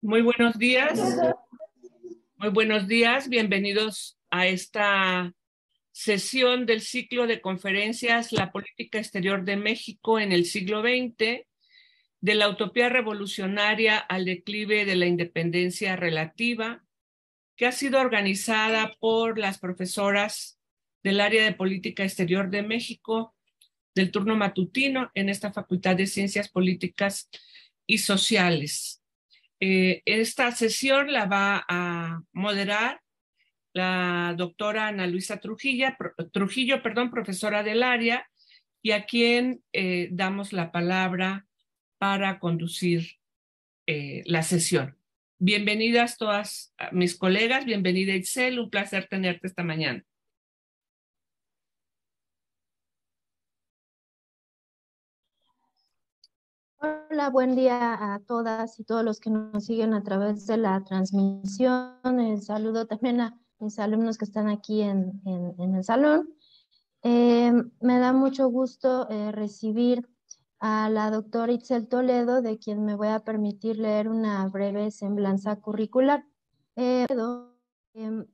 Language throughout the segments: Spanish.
Muy buenos días. Muy buenos días. Bienvenidos a esta sesión del ciclo de conferencias La política exterior de México en el siglo XX, de la utopía revolucionaria al declive de la independencia relativa, que ha sido organizada por las profesoras del área de política exterior de México del turno matutino en esta Facultad de Ciencias Políticas y Sociales. Eh, esta sesión la va a moderar la doctora Ana Luisa Trujillo, Trujillo perdón, profesora del área, y a quien eh, damos la palabra para conducir eh, la sesión. Bienvenidas todas ah, mis colegas, bienvenida Itzel, un placer tenerte esta mañana. Hola, buen día a todas y todos los que nos siguen a través de la transmisión. Eh, saludo también a mis alumnos que están aquí en, el salón. Eh, me da mucho gusto eh, recibir a la doctora Itzel Toledo, de quien me voy a permitir leer una breve semblanza curricular. Eh, em,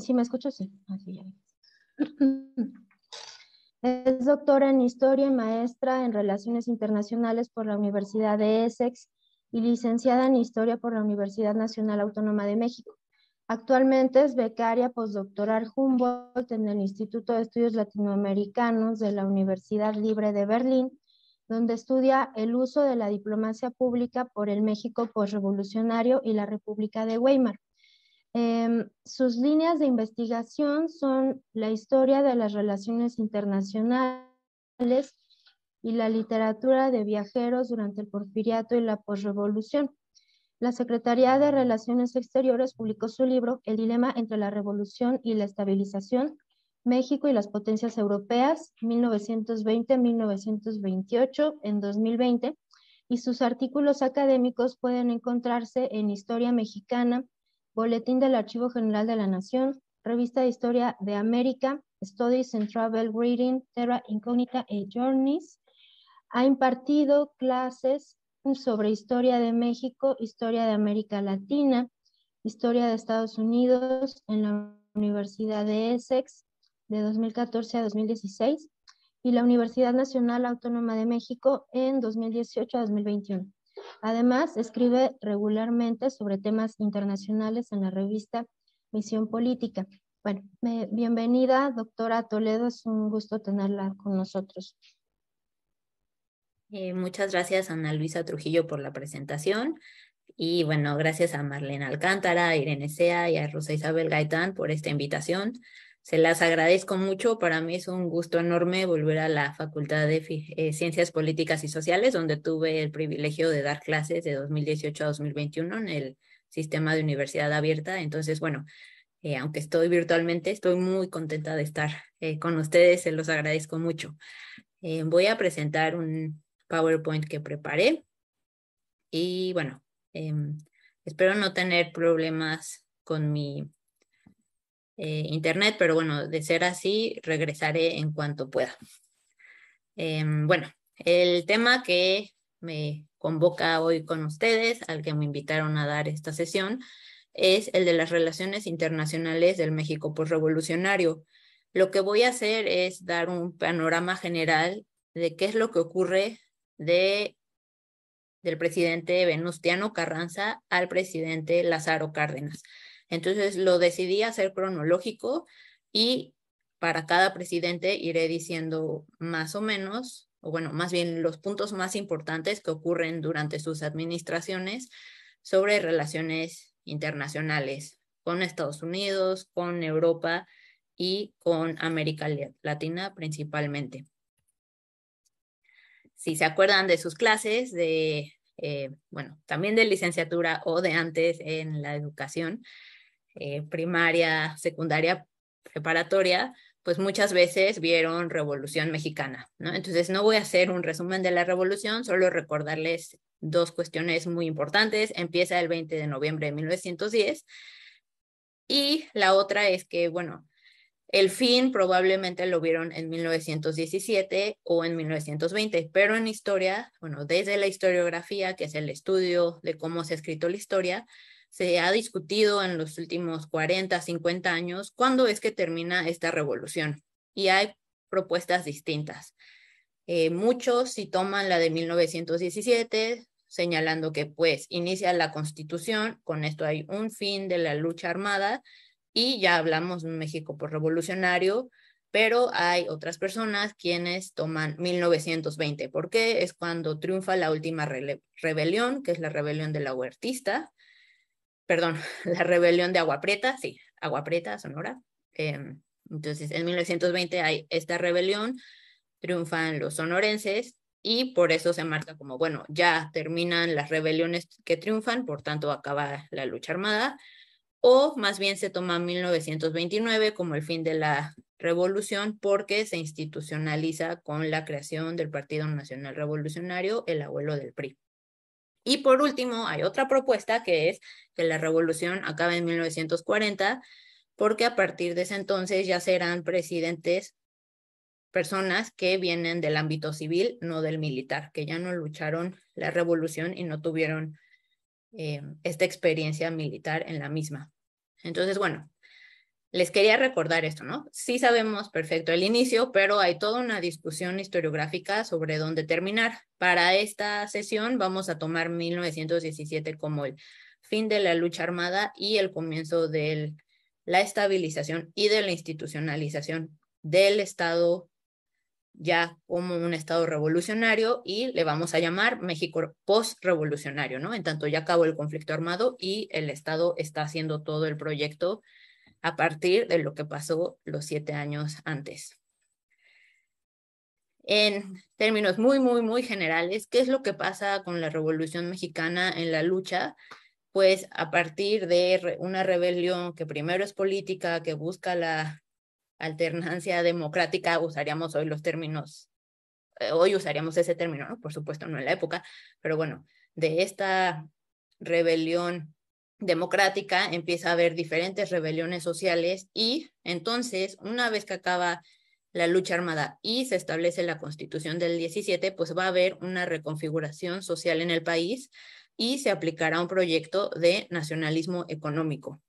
si me escucho, sí. Así ah, es doctora en Historia y maestra en Relaciones Internacionales por la Universidad de Essex y licenciada en Historia por la Universidad Nacional Autónoma de México. Actualmente es becaria postdoctoral Humboldt en el Instituto de Estudios Latinoamericanos de la Universidad Libre de Berlín, donde estudia el uso de la diplomacia pública por el México postrevolucionario y la República de Weimar. Em, sus líneas de investigación son la historia de las relaciones internacionales y la literatura de viajeros durante el porfiriato y la posrevolución. La Secretaría de Relaciones Exteriores publicó su libro El dilema entre la revolución y la estabilización, México y las potencias europeas, 1920-1928, en 2020, y sus artículos académicos pueden encontrarse en Historia Mexicana, Boletín del Archivo General de la Nación, Revista de Historia de América, Studies and Travel, Reading, Terra Incógnita e Journeys. Ha impartido clases sobre historia de México, historia de América Latina, historia de Estados Unidos en la Universidad de Essex de 2014 a 2016 y la Universidad Nacional Autónoma de México en 2018 a 2021. Además, escribe regularmente sobre temas internacionales en la revista Misión Política. Bueno, bienvenida, doctora Toledo, es un gusto tenerla con nosotros. Eh, muchas gracias, Ana Luisa Trujillo, por la presentación. Y bueno, gracias a Marlene Alcántara, a Irene Sea y a Rosa Isabel Gaitán por esta invitación se las agradezco mucho. Para mí es un gusto enorme volver a la Facultad de eh, Ciencias Políticas y Sociales, donde tuve el privilegio de dar clases de 2018 a 2021 en el sistema de universidad abierta. Entonces, bueno, eh, aunque estoy virtualmente, estoy muy contenta de estar eh, con ustedes. Se los agradezco mucho. voy a presentar un PowerPoint que preparé y bueno, em, espero no tener problemas con mi eh, internet, pero bueno, de ser así, regresaré en cuanto pueda. Em, bueno, el tema que me convoca hoy con ustedes, al que me invitaron a dar esta sesión, es el de las relaciones internacionales del México postrevolucionario. Lo que voy a hacer es dar un panorama general de qué es lo que ocurre de, del presidente Venustiano Carranza al presidente Lázaro Cárdenas. Entonces lo decidí hacer cronológico y para cada presidente iré diciendo más o menos, o bueno, más bien los puntos más importantes que ocurren durante sus administraciones sobre relaciones internacionales con Estados Unidos, con Europa y con América Latina principalmente. Si se acuerdan de sus clases de, eh, bueno, también de licenciatura o de antes en la educación, eh, primaria, secundaria, preparatoria, pues muchas veces vieron Revolución Mexicana, ¿no? Entonces no voy a hacer un resumen de la revolución, solo recordarles dos cuestiones muy importantes. Empieza el 20 de noviembre de 1910 y la otra es que, bueno, el fin probablemente lo vieron en 1917 o en 1920, pero en historia, bueno, desde la historiografía, que es el estudio de cómo se ha escrito la historia, se ha discutido en los últimos 40, 50 años cuándo es que termina esta revolución. Y hay propuestas distintas. Eh, muchos si toman la de 1917, señalando que pues inicia la constitución, con esto hay un fin de la lucha armada y ya hablamos de México por revolucionario, pero hay otras personas quienes toman 1920, porque es cuando triunfa la última rebelión, que es la rebelión de la huertista, perdón, la rebelión de Agua Prieta, sí, Agua Prieta, Sonora. Em, entonces, en 1920 hay esta rebelión, triunfan los sonorenses y por eso se marca como, bueno, ya terminan las rebeliones que triunfan, por tanto acaba la lucha armada, o más bien se toma 1929 como el fin de la revolución porque se institucionaliza con la creación del Partido Nacional Revolucionario, el abuelo del PRI. Y por último, hay otra propuesta que es que la revolución acabe en 1940, porque a partir de ese entonces ya serán presidentes personas que vienen del ámbito civil, no del militar, que ya no lucharon la revolución y no tuvieron eh, esta experiencia militar en la misma. Entonces, bueno, les quería recordar esto, ¿no? Sí sabemos perfecto el inicio, pero hay toda una discusión historiográfica sobre dónde terminar. Para esta sesión vamos a tomar 1917 como el fin de la lucha armada y el comienzo de la estabilización y de la institucionalización del Estado ya como un Estado revolucionario y le vamos a llamar México postrevolucionario, ¿no? En tanto ya acabó el conflicto armado y el Estado está haciendo todo el proyecto a partir de lo que pasó los siete años antes. En términos muy, muy, muy generales, ¿qué es lo que pasa con la Revolución Mexicana en la lucha? Pues a partir de una rebelión que primero es política, que busca la alternancia democrática, usaríamos hoy los términos, eh, hoy usaríamos ese término, ¿no? por supuesto no en la época, pero bueno, de esta rebelión democrática, empieza a haber diferentes rebeliones sociales y entonces, una vez que acaba la lucha armada y se establece la constitución del 17, pues va a haber una reconfiguración social en el país y se aplicará un proyecto de nacionalismo económico.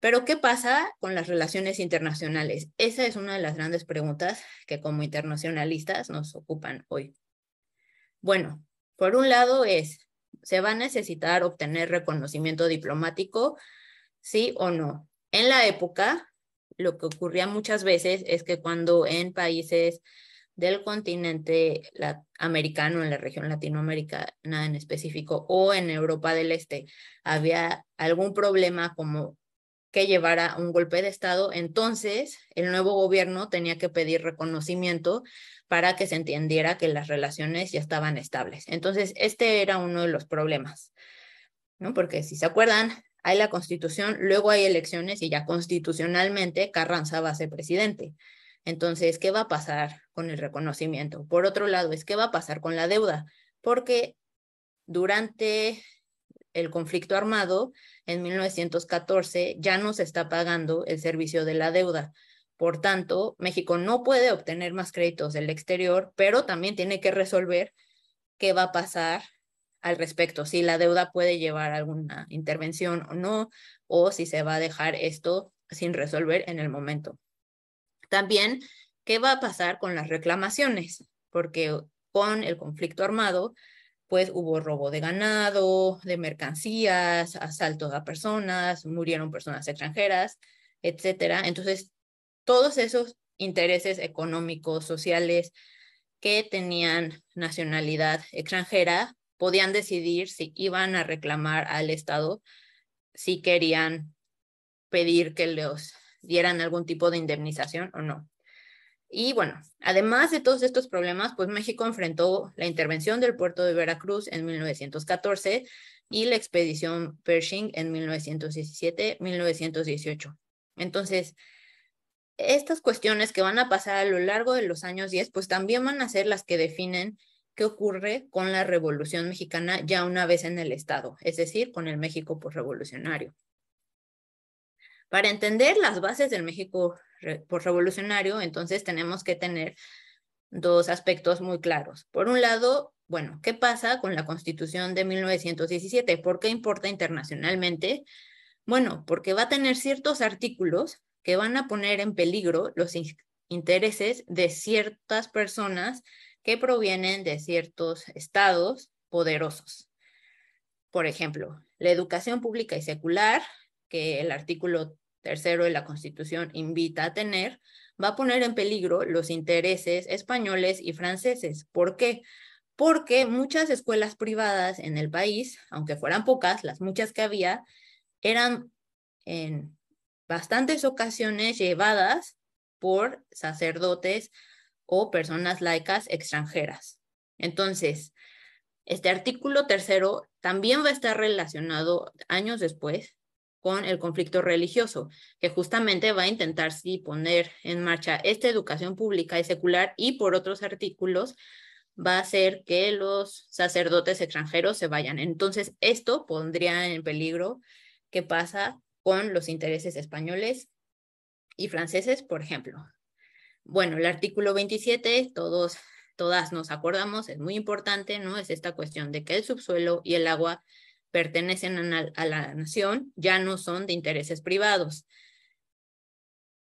Pero, ¿qué pasa con las relaciones internacionales? Esa es una de las grandes preguntas que como internacionalistas nos ocupan hoy. Bueno, por un lado es, ¿Se va a necesitar obtener reconocimiento diplomático? ¿Sí o no? En la época, lo que ocurría muchas veces es que cuando en países del continente americano, en la región latinoamericana en específico, o en Europa del Este, había algún problema como que llevara un golpe de Estado, entonces el nuevo gobierno tenía que pedir reconocimiento para que se entendiera que las relaciones ya estaban estables. Entonces, este era uno de los problemas, ¿no? Porque si se acuerdan, hay la constitución, luego hay elecciones y ya constitucionalmente Carranza va a ser presidente. Entonces, ¿qué va a pasar con el reconocimiento? Por otro lado, es qué va a pasar con la deuda, porque durante el conflicto armado en 1914 ya no se está pagando el servicio de la deuda. Por tanto, México no puede obtener más créditos del exterior, pero también tiene que resolver qué va a pasar al respecto, si la deuda puede llevar alguna intervención o no, o si se va a dejar esto sin resolver en el momento. También, ¿qué va a pasar con las reclamaciones? Porque con el conflicto armado, pues hubo robo de ganado, de mercancías, asaltos a personas, murieron personas extranjeras, etcétera. Entonces, todos esos intereses económicos, sociales que tenían nacionalidad extranjera, podían decidir si iban a reclamar al Estado, si querían pedir que les dieran algún tipo de indemnización o no. Y bueno, además de todos estos problemas, pues México enfrentó la intervención del puerto de Veracruz en 1914 y la expedición Pershing en 1917-1918. Entonces, estas cuestiones que van a pasar a lo largo de los años 10, pues también van a ser las que definen qué ocurre con la Revolución Mexicana ya una vez en el Estado, es decir, con el México postrevolucionario. Para entender las bases del México postrevolucionario, entonces tenemos que tener dos aspectos muy claros. Por un lado, bueno, ¿qué pasa con la Constitución de 1917? ¿Por qué importa internacionalmente? Bueno, porque va a tener ciertos artículos que van a poner en peligro los intereses de ciertas personas que provienen de ciertos estados poderosos. Por ejemplo, la educación pública y secular, que el artículo tercero de la Constitución invita a tener, va a poner en peligro los intereses españoles y franceses. ¿Por qué? Porque muchas escuelas privadas en el país, aunque fueran pocas, las muchas que había, eran en bastantes ocasiones llevadas por sacerdotes o personas laicas extranjeras. Entonces, este artículo tercero también va a estar relacionado años después con el conflicto religioso, que justamente va a intentar sí, poner en marcha esta educación pública y secular y por otros artículos va a hacer que los sacerdotes extranjeros se vayan. Entonces, esto pondría en peligro que pasa con los intereses españoles y franceses, por ejemplo. Bueno, el artículo 27, todos, todas nos acordamos, es muy importante, ¿no? Es esta cuestión de que el subsuelo y el agua pertenecen a la, a la nación, ya no son de intereses privados.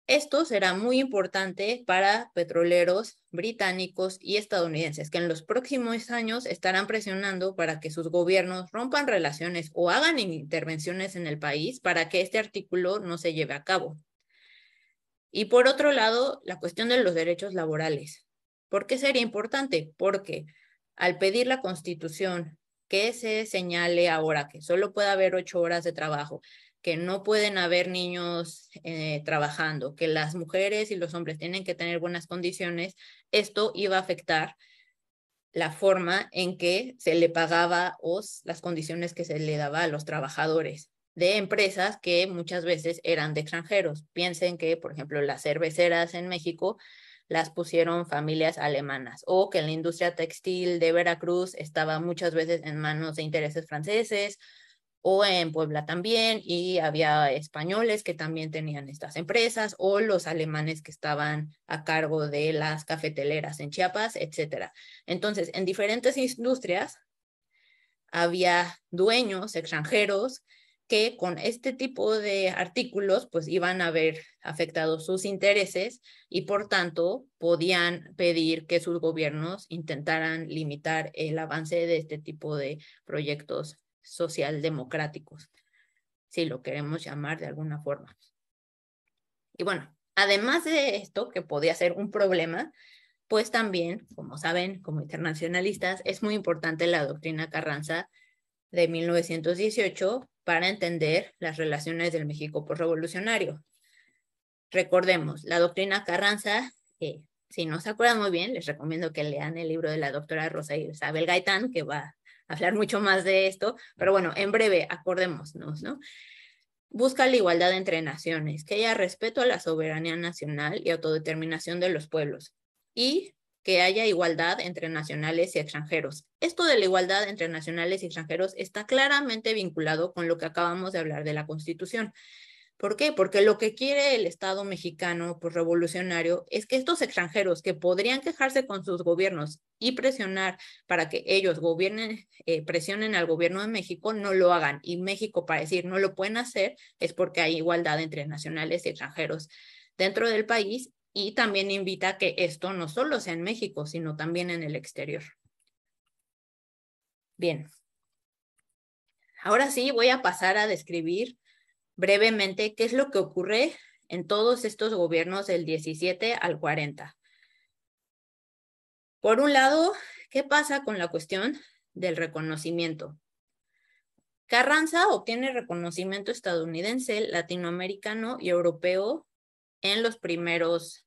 Esto será muy importante para petroleros británicos y estadounidenses, que en los próximos años estarán presionando para que sus gobiernos rompan relaciones o hagan intervenciones en el país para que este artículo no se lleve a cabo. Y por otro lado, la cuestión de los derechos laborales. ¿Por qué sería importante? Porque al pedir la Constitución que se señale ahora que solo puede haber ocho horas de trabajo, que no pueden haber niños eh, trabajando, que las mujeres y los hombres tienen que tener buenas condiciones, esto iba a afectar la forma en que se le pagaba o las condiciones que se le daba a los trabajadores de empresas que muchas veces eran de extranjeros. Piensen que, por ejemplo, las cerveceras en México las pusieron familias alemanas o que la industria textil de Veracruz estaba muchas veces en manos de intereses franceses o en Puebla también, y había españoles que también tenían estas empresas, o los alemanes que estaban a cargo de las cafeteleras en Chiapas, etc. Entonces, en diferentes industrias había dueños extranjeros que con este tipo de artículos pues iban a haber afectado sus intereses y por tanto podían pedir que sus gobiernos intentaran limitar el avance de este tipo de proyectos socialdemocráticos, si lo queremos llamar de alguna forma. Y bueno, además de esto, que podía ser un problema, pues también, como saben, como internacionalistas, es muy importante la doctrina Carranza de 1918 para entender las relaciones del México postrevolucionario. Recordemos, la doctrina Carranza, si no se acuerdan muy bien, les recomiendo que lean el libro de la doctora Rosa Isabel Gaitán, que va hablar mucho más de esto, pero bueno, en breve, acordémonos, ¿no? Busca la igualdad entre naciones, que haya respeto a la soberanía nacional y autodeterminación de los pueblos y que haya igualdad entre nacionales y extranjeros. Esto de la igualdad entre nacionales y extranjeros está claramente vinculado con lo que acabamos de hablar de la Constitución. ¿Por qué? Porque lo que quiere el Estado mexicano pues, revolucionario es que estos extranjeros que podrían quejarse con sus gobiernos y presionar para que ellos gobiernen, eh, presionen al gobierno de México, no lo hagan. Y México para decir no lo pueden hacer es porque hay igualdad entre nacionales y extranjeros dentro del país y también invita a que esto no solo sea en México, sino también en el exterior. Bien. Ahora sí voy a pasar a describir brevemente qué es lo que ocurre en todos estos gobiernos del 17 al 40. Por un lado, ¿qué pasa con la cuestión del reconocimiento? Carranza obtiene reconocimiento estadounidense, latinoamericano y europeo en los primeros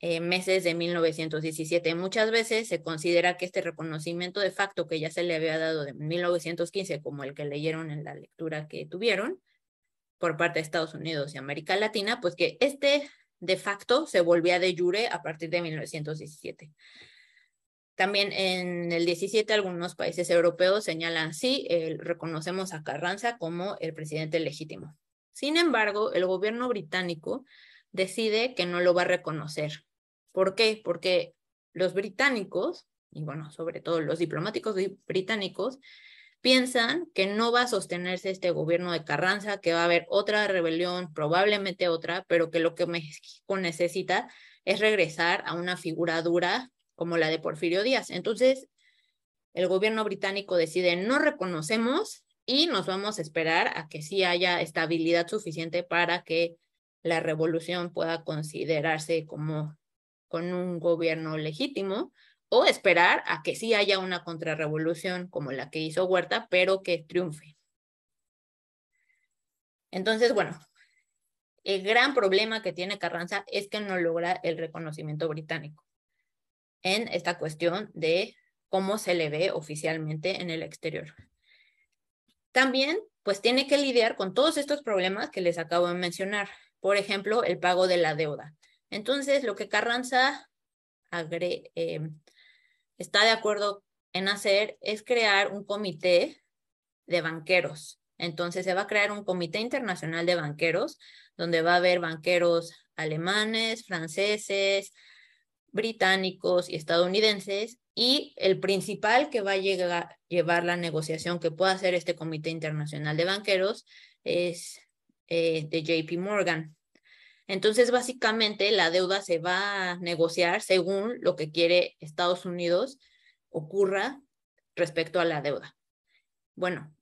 eh, meses de 1917. Muchas veces se considera que este reconocimiento de facto que ya se le había dado de 1915, como el que leyeron en la lectura que tuvieron, por parte de Estados Unidos y América Latina, pues que este de facto se volvía de jure a partir de 1917. También en el 17 algunos países europeos señalan, sí, reconocemos a Carranza como el presidente legítimo. Sin embargo, el gobierno británico decide que no lo va a reconocer. ¿Por qué? Porque los británicos, y bueno, sobre todo los diplomáticos británicos, piensan que no va a sostenerse este gobierno de Carranza, que va a haber otra rebelión, probablemente otra, pero que lo que México necesita es regresar a una figura dura como la de Porfirio Díaz. Entonces, el gobierno británico decide no reconocemos y nos vamos a esperar a que sí haya estabilidad suficiente para que la revolución pueda considerarse como con un gobierno legítimo, esperar a que sí haya una contrarrevolución como la que hizo Huerta, pero que triunfe. Entonces, bueno, el gran problema que tiene Carranza es que no logra el reconocimiento británico en esta cuestión de cómo se le ve oficialmente en el exterior. También, pues tiene que lidiar con todos estos problemas que les acabo de mencionar. Por ejemplo, el pago de la deuda. Entonces, lo que Carranza agre, eh, está de acuerdo en hacer es crear un comité de banqueros. Entonces se va a crear un comité internacional de banqueros donde va a haber banqueros alemanes, franceses, británicos y estadounidenses y el principal que va a llevar la negociación que pueda hacer este comité internacional de banqueros es eh, de JP Morgan. Entonces, básicamente, la deuda se va a negociar según lo que quiere Estados Unidos ocurra respecto a la deuda. Bueno,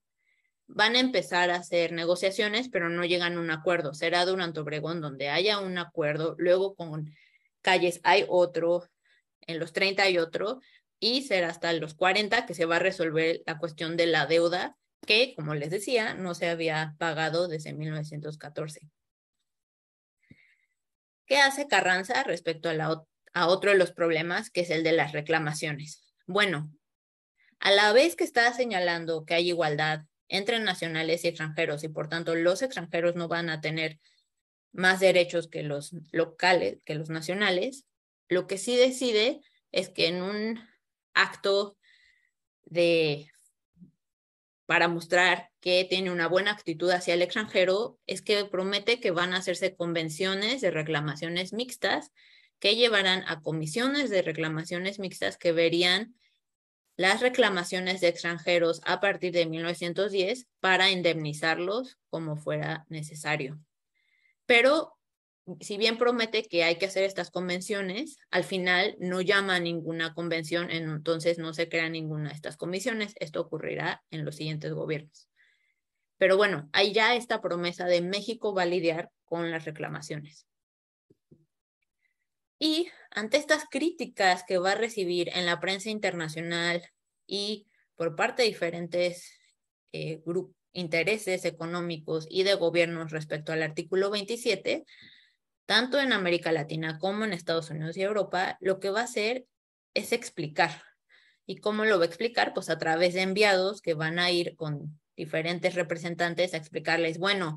van a empezar a hacer negociaciones, pero no llegan a un acuerdo. Será durante Obregón donde haya un acuerdo, luego con Calles hay otro, en los 30 hay otro, y será hasta los 40 que se va a resolver la cuestión de la deuda que, como les decía, no se había pagado desde 1914. ¿Qué hace Carranza respecto a, otro de los problemas, que es el de las reclamaciones? Bueno, a la vez que está señalando que hay igualdad entre nacionales y extranjeros y por tanto los extranjeros no van a tener más derechos que los locales, que los nacionales, lo que sí decide es que en un acto de para mostrar que tiene una buena actitud hacia el extranjero es que promete que van a hacerse convenciones de reclamaciones mixtas que llevarán a comisiones de reclamaciones mixtas que verían las reclamaciones de extranjeros a partir de 1910 para indemnizarlos como fuera necesario. Pero si bien promete que hay que hacer estas convenciones, al final no llama a ninguna convención, entonces no se crea ninguna de estas comisiones. Esto ocurrirá en los siguientes gobiernos. Pero bueno, hay ya esta promesa de México va a lidiar con las reclamaciones. Y ante estas críticas que va a recibir en la prensa internacional y por parte de diferentes eh, intereses económicos y de gobiernos respecto al artículo 27, tanto en América Latina como en Estados Unidos y Europa, lo que va a hacer es explicar. ¿Y cómo lo va a explicar? Pues a través de enviados que van a ir con diferentes representantes a explicarles, bueno,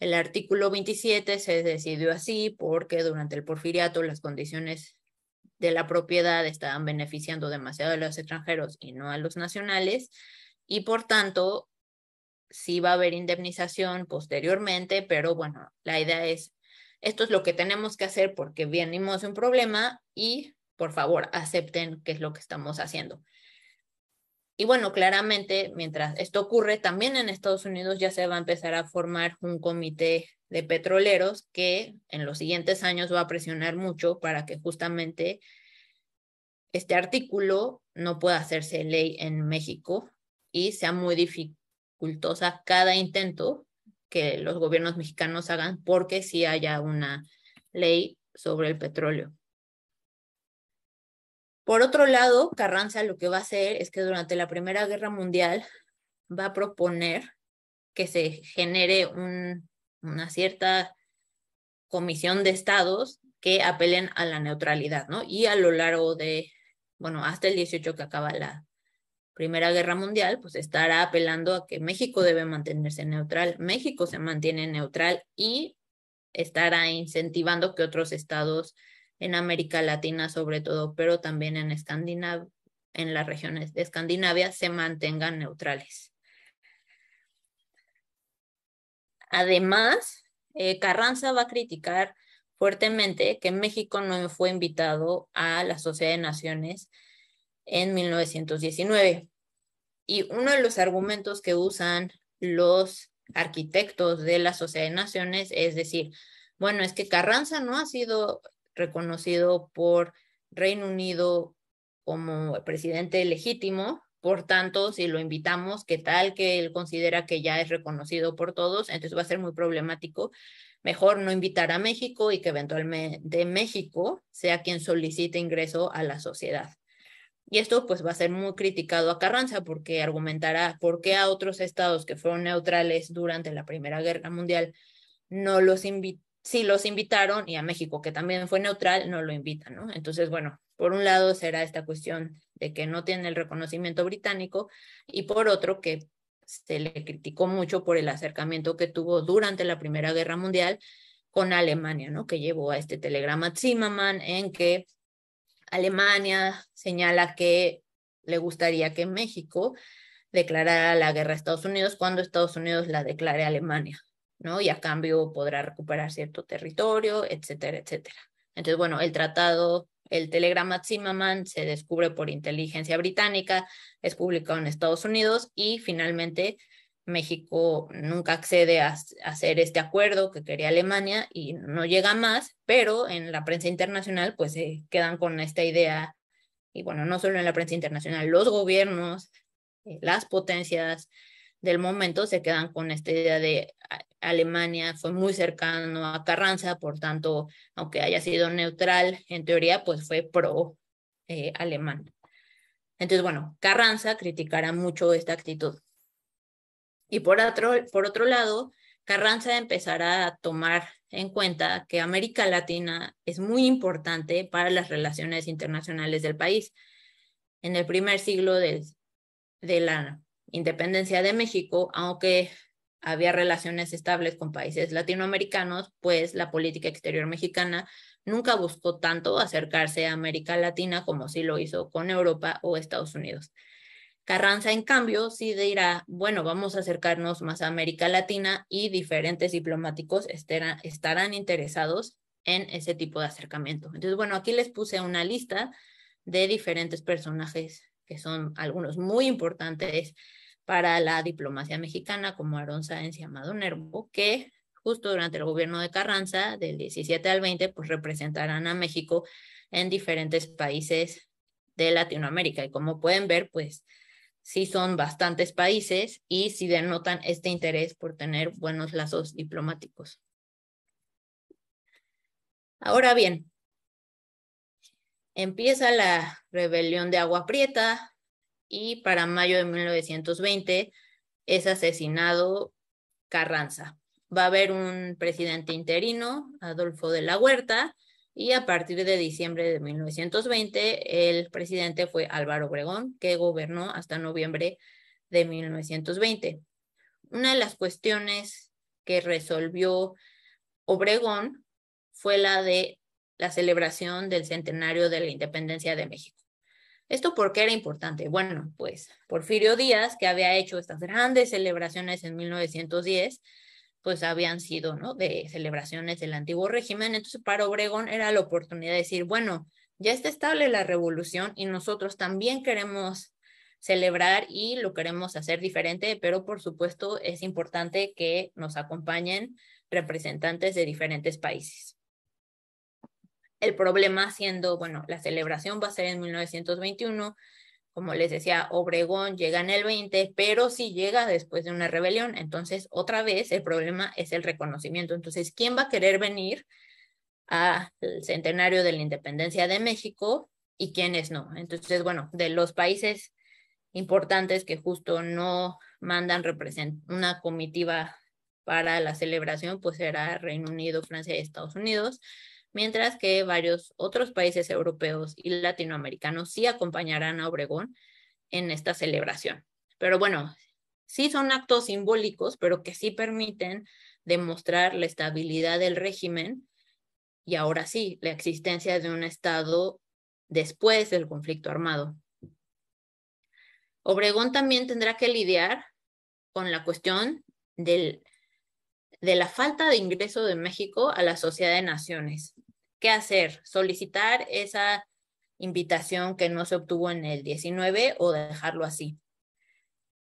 el artículo 27 se decidió así porque durante el porfiriato las condiciones de la propiedad estaban beneficiando demasiado a los extranjeros y no a los nacionales, y por tanto, sí va a haber indemnización posteriormente, pero bueno, la idea es, esto es lo que tenemos que hacer porque venimos de un problema y por favor acepten qué es lo que estamos haciendo. Y bueno, claramente, mientras esto ocurre, también en Estados Unidos ya se va a empezar a formar un comité de petroleros que en los siguientes años va a presionar mucho para que justamente este artículo no pueda hacerse ley en México y sea muy dificultosa cada intento que los gobiernos mexicanos hagan porque sí haya una ley sobre el petróleo. Por otro lado, Carranza lo que va a hacer es que durante la Primera Guerra Mundial va a proponer que se genere una cierta comisión de estados que apelen a la neutralidad, ¿no? Y a lo largo de, bueno, hasta el 18 que acaba la Primera Guerra Mundial, pues estará apelando a que México debe mantenerse neutral, México se mantiene neutral y estará incentivando que otros estados en América Latina sobre todo, pero también en en las regiones de Escandinavia se mantengan neutrales. Además, eh, Carranza va a criticar fuertemente que México no fue invitado a la Sociedad de Naciones en 1919. Y uno de los argumentos que usan los arquitectos de la Sociedad de Naciones es decir, bueno, es que Carranza no ha sido reconocido por Reino Unido como presidente legítimo. Por tanto, si lo invitamos, ¿qué tal que él considera que ya es reconocido por todos? Entonces va a ser muy problemático. Mejor no invitar a México y que eventualmente México sea quien solicite ingreso a la sociedad. Y esto pues va a ser muy criticado a Carranza porque argumentará por qué a otros estados que fueron neutrales durante la Primera Guerra Mundial no los, si los invitaron y a México, que también fue neutral, no lo invitan, ¿no? Entonces, bueno, por un lado será esta cuestión de que no tiene el reconocimiento británico y por otro que se le criticó mucho por el acercamiento que tuvo durante la Primera Guerra Mundial con Alemania, ¿no? Que llevó a este telegrama Zimmerman en que Alemania señala que le gustaría que México declarara la guerra a Estados Unidos cuando Estados Unidos la declare a Alemania. ¿no? Y a cambio podrá recuperar cierto territorio, etcétera, etcétera. Entonces, bueno, el tratado, el telegrama Zimmerman se descubre por inteligencia británica, es publicado en Estados Unidos y finalmente México nunca accede a, hacer este acuerdo que quería Alemania y no llega más, pero en la prensa internacional pues se quedan con esta idea y bueno, no solo en la prensa internacional, los gobiernos, eh, las potencias, del momento se quedan con esta idea de Alemania fue muy cercano a Carranza, por tanto, aunque haya sido neutral, en teoría, pues fue pro eh, alemán. Entonces, bueno, Carranza criticará mucho esta actitud. Y por otro, por otro lado, Carranza empezará a tomar en cuenta que América Latina es muy importante para las relaciones internacionales del país. En el primer siglo de, de la independencia de México, aunque había relaciones estables con países latinoamericanos, pues la política exterior mexicana nunca buscó tanto acercarse a América Latina como sí lo hizo con Europa o Estados Unidos. Carranza, en cambio, sí dirá, bueno, vamos a acercarnos más a América Latina y diferentes diplomáticos estarán, estarán interesados en ese tipo de acercamiento. Entonces, bueno, aquí les puse una lista de diferentes personajes que son algunos muy importantes para la diplomacia mexicana, como Aronza Sáenz y Nervo, que justo durante el gobierno de Carranza, del 17 al 20, pues representarán a México en diferentes países de Latinoamérica. Y como pueden ver, pues sí son bastantes países y sí denotan este interés por tener buenos lazos diplomáticos. Ahora bien, empieza la rebelión de Agua Prieta, y para mayo de 1920 es asesinado Carranza. Va a haber un presidente interino, Adolfo de la Huerta, y a partir de diciembre de 1920 el presidente fue Álvaro Obregón, que gobernó hasta noviembre de 1920. Una de las cuestiones que resolvió Obregón fue la de la celebración del centenario de la independencia de México. ¿Esto por qué era importante? Bueno, pues Porfirio Díaz, que había hecho estas grandes celebraciones en 1910, pues habían sido, ¿no? De celebraciones del antiguo régimen. Entonces, para Obregón era la oportunidad de decir, bueno, ya está estable la revolución y nosotros también queremos celebrar y lo queremos hacer diferente, pero por supuesto es importante que nos acompañen representantes de diferentes países. El problema siendo, bueno, la celebración va a ser en 1921, como les decía, Obregón llega en el 20, pero si llega después de una rebelión, entonces otra vez el problema es el reconocimiento. Entonces, ¿quién va a querer venir al centenario de la independencia de México y quiénes no? Entonces, bueno, de los países importantes que justo no mandan una comitiva para la celebración, pues será Reino Unido, Francia y Estados Unidos mientras que varios otros países europeos y latinoamericanos sí acompañarán a Obregón en esta celebración. Pero bueno, sí son actos simbólicos, pero que sí permiten demostrar la estabilidad del régimen y ahora sí, la existencia de un Estado después del conflicto armado. Obregón también tendrá que lidiar con la cuestión de la falta de ingreso de México a la Sociedad de Naciones. ¿Qué hacer? ¿Solicitar esa invitación que no se obtuvo en el 19 o dejarlo así?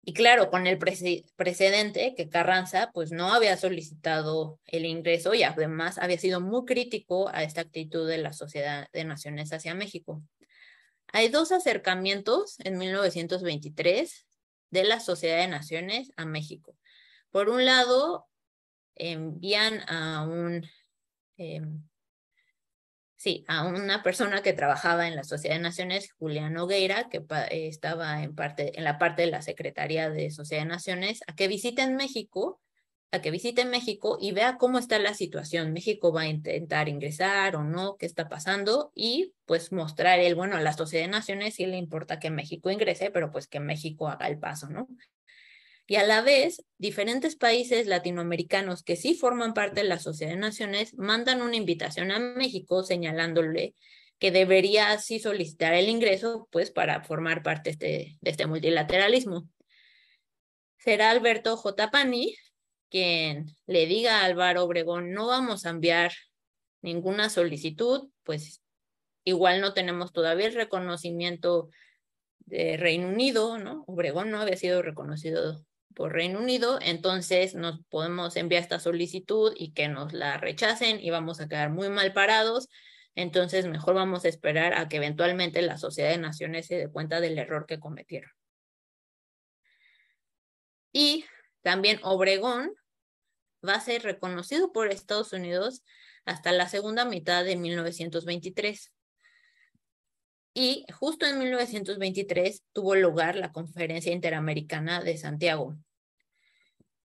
Y claro, con el precedente que Carranza pues no había solicitado el ingreso y además había sido muy crítico a esta actitud de la Sociedad de Naciones hacia México. Hay dos acercamientos en 1923 de la Sociedad de Naciones a México. Por un lado, envían a un em, sí, a una persona que trabajaba en la Sociedad de Naciones, Julián Ogueira, que eh, estaba en, la parte de la Secretaría de Sociedad de Naciones, a que visiten México, a que visite México y vea cómo está la situación. México va a intentar ingresar o no, qué está pasando y pues mostrar el, bueno, a la Sociedad de Naciones sí le importa que México ingrese, pero pues que México haga el paso, ¿no? Y a la vez, diferentes países latinoamericanos que sí forman parte de la Sociedad de Naciones mandan una invitación a México señalándole que debería así solicitar el ingreso, pues para formar parte este, de este multilateralismo. Será Alberto J. Pani quien le diga a Álvaro Obregón, no vamos a enviar ninguna solicitud, pues igual no tenemos todavía el reconocimiento de Reino Unido, ¿no? Obregón no había sido reconocido por Reino Unido, entonces nos podemos enviar esta solicitud y que nos la rechacen y vamos a quedar muy mal parados. Entonces, mejor vamos a esperar a que eventualmente la Sociedad de Naciones se dé cuenta del error que cometieron. Y también Obregón va a ser reconocido por Estados Unidos hasta la segunda mitad de 1923. Y justo en 1923 tuvo lugar la Conferencia Interamericana de Santiago.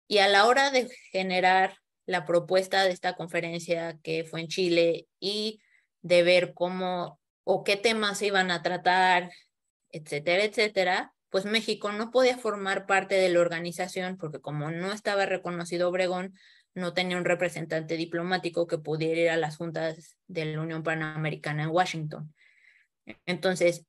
Y a la hora de generar la propuesta de esta conferencia que fue en Chile y de ver cómo o qué temas se iban a tratar, etcétera, etcétera, pues México no podía formar parte de la organización porque como no estaba reconocido Obregón, no tenía un representante diplomático que pudiera ir a las juntas de la Unión Panamericana en Washington. Entonces,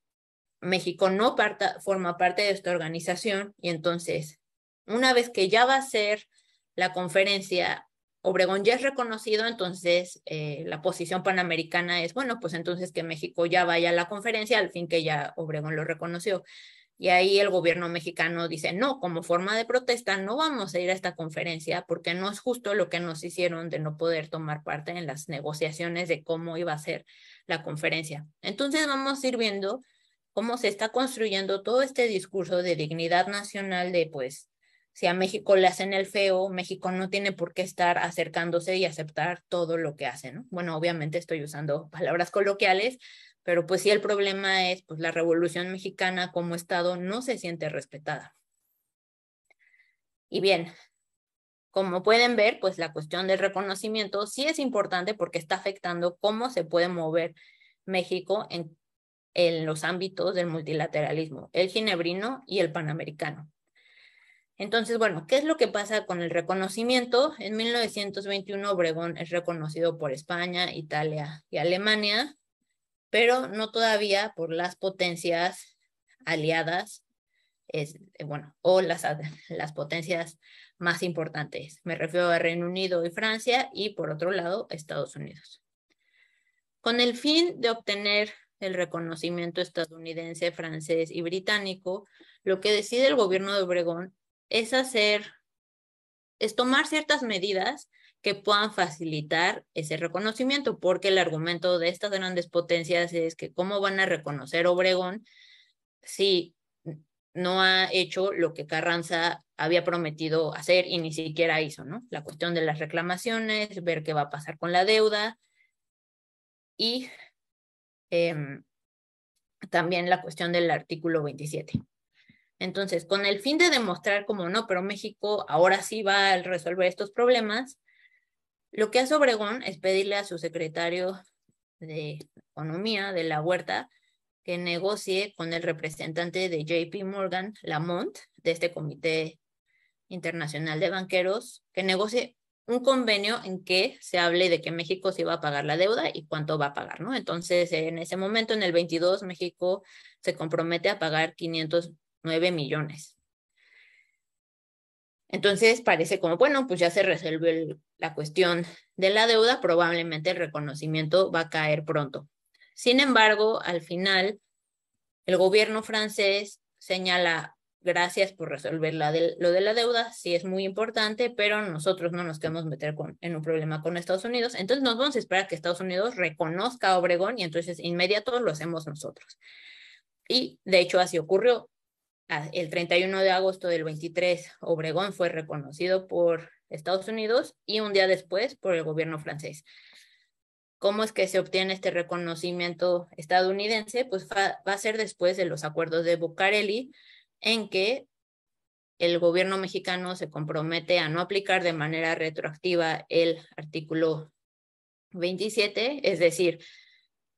México no forma parte de esta organización y entonces, una vez que ya va a ser la conferencia, Obregón ya es reconocido, entonces eh, la posición panamericana es, bueno, pues entonces que México ya vaya a la conferencia, al fin que ya Obregón lo reconoció. Y ahí el gobierno mexicano dice, no, como forma de protesta no vamos a ir a esta conferencia porque no es justo lo que nos hicieron de no poder tomar parte en las negociaciones de cómo iba a ser la conferencia. Entonces vamos a ir viendo cómo se está construyendo todo este discurso de dignidad nacional de, pues, si a México le hacen el feo, México no tiene por qué estar acercándose y aceptar todo lo que hacen. Bueno, obviamente estoy usando palabras coloquiales, pero pues sí, el problema es, pues la Revolución Mexicana como Estado no se siente respetada. Y bien, como pueden ver, pues la cuestión del reconocimiento sí es importante porque está afectando cómo se puede mover México en, en los ámbitos del multilateralismo, el ginebrino y el panamericano. Entonces, bueno, ¿qué es lo que pasa con el reconocimiento? En 1921 Obregón es reconocido por España, Italia y Alemania, pero no todavía por las potencias aliadas, eh, bueno, o las, potencias más importantes. Me refiero a Reino Unido y Francia y por otro lado Estados Unidos. Con el fin de obtener el reconocimiento estadounidense, francés y británico, lo que decide el gobierno de Obregón es hacer, es tomar ciertas medidas que puedan facilitar ese reconocimiento, porque el argumento de estas grandes potencias es que cómo van a reconocer Obregón si no ha hecho lo que Carranza había prometido hacer y ni siquiera hizo, ¿no? La cuestión de las reclamaciones, ver qué va a pasar con la deuda y em, también la cuestión del artículo 27. Entonces, con el fin de demostrar como no, pero México ahora sí va a resolver estos problemas, lo que hace Obregón es pedirle a su secretario de Economía de la Huerta que negocie con el representante de JP Morgan, Lamont, de este Comité Internacional de Banqueros, que negocie un convenio en que se hable de que México se va a pagar la deuda y cuánto va a pagar, ¿no? Entonces, en ese momento, en el 22, México se compromete a pagar 509 millones. Entonces parece como, bueno, pues ya se resuelve la cuestión de la deuda, probablemente el reconocimiento va a caer pronto. Sin embargo, al final, el gobierno francés señala, gracias por resolver de, lo de la deuda, sí es muy importante, pero nosotros no nos queremos meter en un problema con Estados Unidos, entonces nos vamos a esperar que Estados Unidos reconozca a Obregón y entonces inmediato lo hacemos nosotros. Y de hecho así ocurrió. Ah, el 31 de agosto del 23, Obregón fue reconocido por Estados Unidos y un día después por el gobierno francés. ¿Cómo es que se obtiene este reconocimiento estadounidense? Pues va a ser después de los acuerdos de Bucareli, en que el gobierno mexicano se compromete a no aplicar de manera retroactiva el artículo 27, es decir,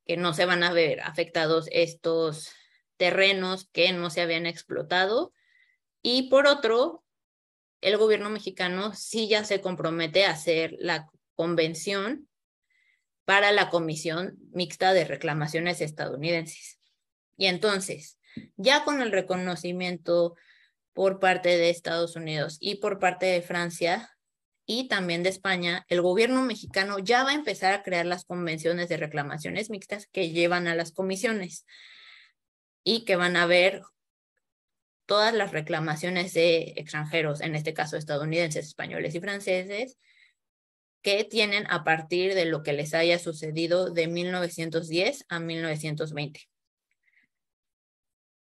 que no se van a ver afectados estos terrenos que no se habían explotado. Y por otro, el gobierno mexicano sí ya se compromete a hacer la convención para la Comisión Mixta de Reclamaciones Estadounidenses. Y entonces, ya con el reconocimiento por parte de Estados Unidos y por parte de Francia y también de España, el gobierno mexicano ya va a empezar a crear las convenciones de reclamaciones mixtas que llevan a las comisiones y que van a ver todas las reclamaciones de extranjeros, en este caso estadounidenses, españoles y franceses, que tienen a partir de lo que les haya sucedido de 1910 a 1920.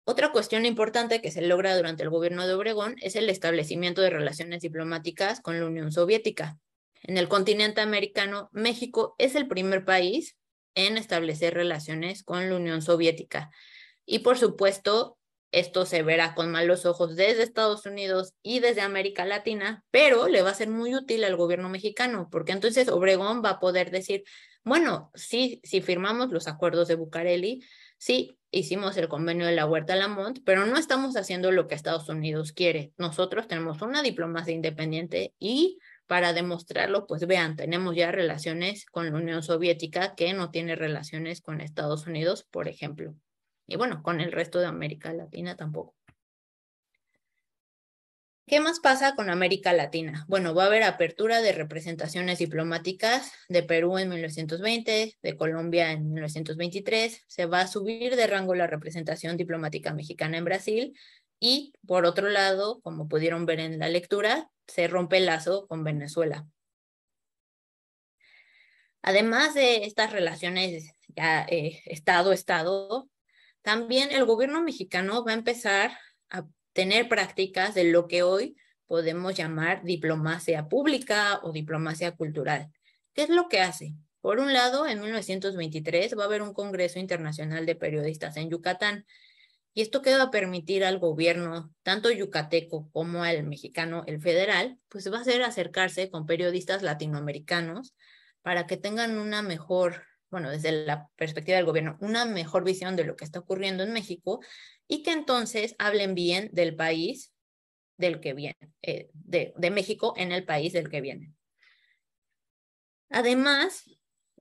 Otra cuestión importante que se logra durante el gobierno de Obregón es el establecimiento de relaciones diplomáticas con la Unión Soviética. En el continente americano, México es el primer país en establecer relaciones con la Unión Soviética y por supuesto, esto se verá con malos ojos desde Estados Unidos y desde América Latina, pero le va a ser muy útil al gobierno mexicano, porque entonces Obregón va a poder decir, bueno, sí, si firmamos los acuerdos de Bucareli, sí, hicimos el convenio de la Huerta Lamont, pero no estamos haciendo lo que Estados Unidos quiere. Nosotros tenemos una diplomacia independiente y para demostrarlo, pues vean, tenemos ya relaciones con la Unión Soviética que no tiene relaciones con Estados Unidos, por ejemplo y bueno, con el resto de América Latina tampoco. ¿Qué más pasa con América Latina? Bueno, va a haber apertura de representaciones diplomáticas de Perú en 1920, de Colombia en 1923, se va a subir de rango la representación diplomática mexicana en Brasil y, por otro lado, como pudieron ver en la lectura, se rompe el lazo con Venezuela. Además de estas relaciones ya Estado-Estado, eh, también el gobierno mexicano va a empezar a tener prácticas de lo que hoy podemos llamar diplomacia pública o diplomacia cultural. ¿Qué es lo que hace? Por un lado, en 1923 va a haber un Congreso Internacional de Periodistas en Yucatán. Y esto que va a permitir al gobierno, tanto yucateco como al mexicano, el federal, pues va a ser acercarse con periodistas latinoamericanos para que tengan una mejor bueno, desde la perspectiva del gobierno, una mejor visión de lo que está ocurriendo en México y que entonces hablen bien del país del que viene, eh, de, de México en el país del que viene. Además,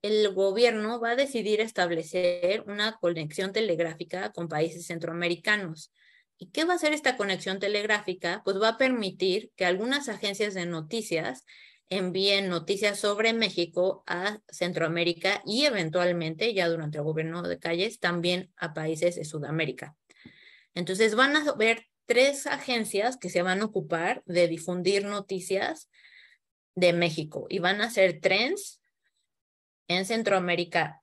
el gobierno va a decidir establecer una conexión telegráfica con países centroamericanos. ¿Y qué va a hacer esta conexión telegráfica? Pues va a permitir que algunas agencias de noticias envíen noticias sobre México a Centroamérica y eventualmente, ya durante el gobierno de Calles, también a países de Sudamérica. Entonces van a ver tres agencias que se van a ocupar de difundir noticias de México y van a ser trends en Centroamérica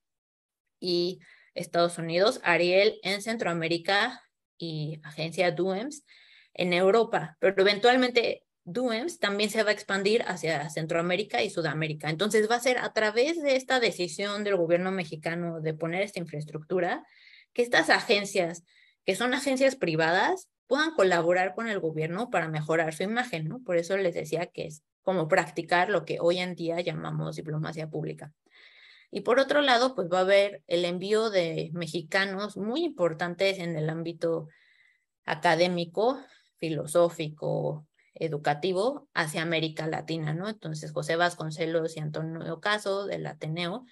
y Estados Unidos, Ariel en Centroamérica y agencia Duems en Europa, pero eventualmente DUEMS también se va a expandir hacia Centroamérica y Sudamérica. Entonces va a ser a través de esta decisión del gobierno mexicano de poner esta infraestructura que estas agencias, que son agencias privadas, puedan colaborar con el gobierno para mejorar su imagen, ¿no? Por eso les decía que es como practicar lo que hoy en día llamamos diplomacia pública. Y por otro lado, pues va a haber el envío de mexicanos muy importantes en el ámbito académico, filosófico, educativo hacia América Latina, ¿no? Entonces, José Vasconcelos y Antonio Caso del Ateneo,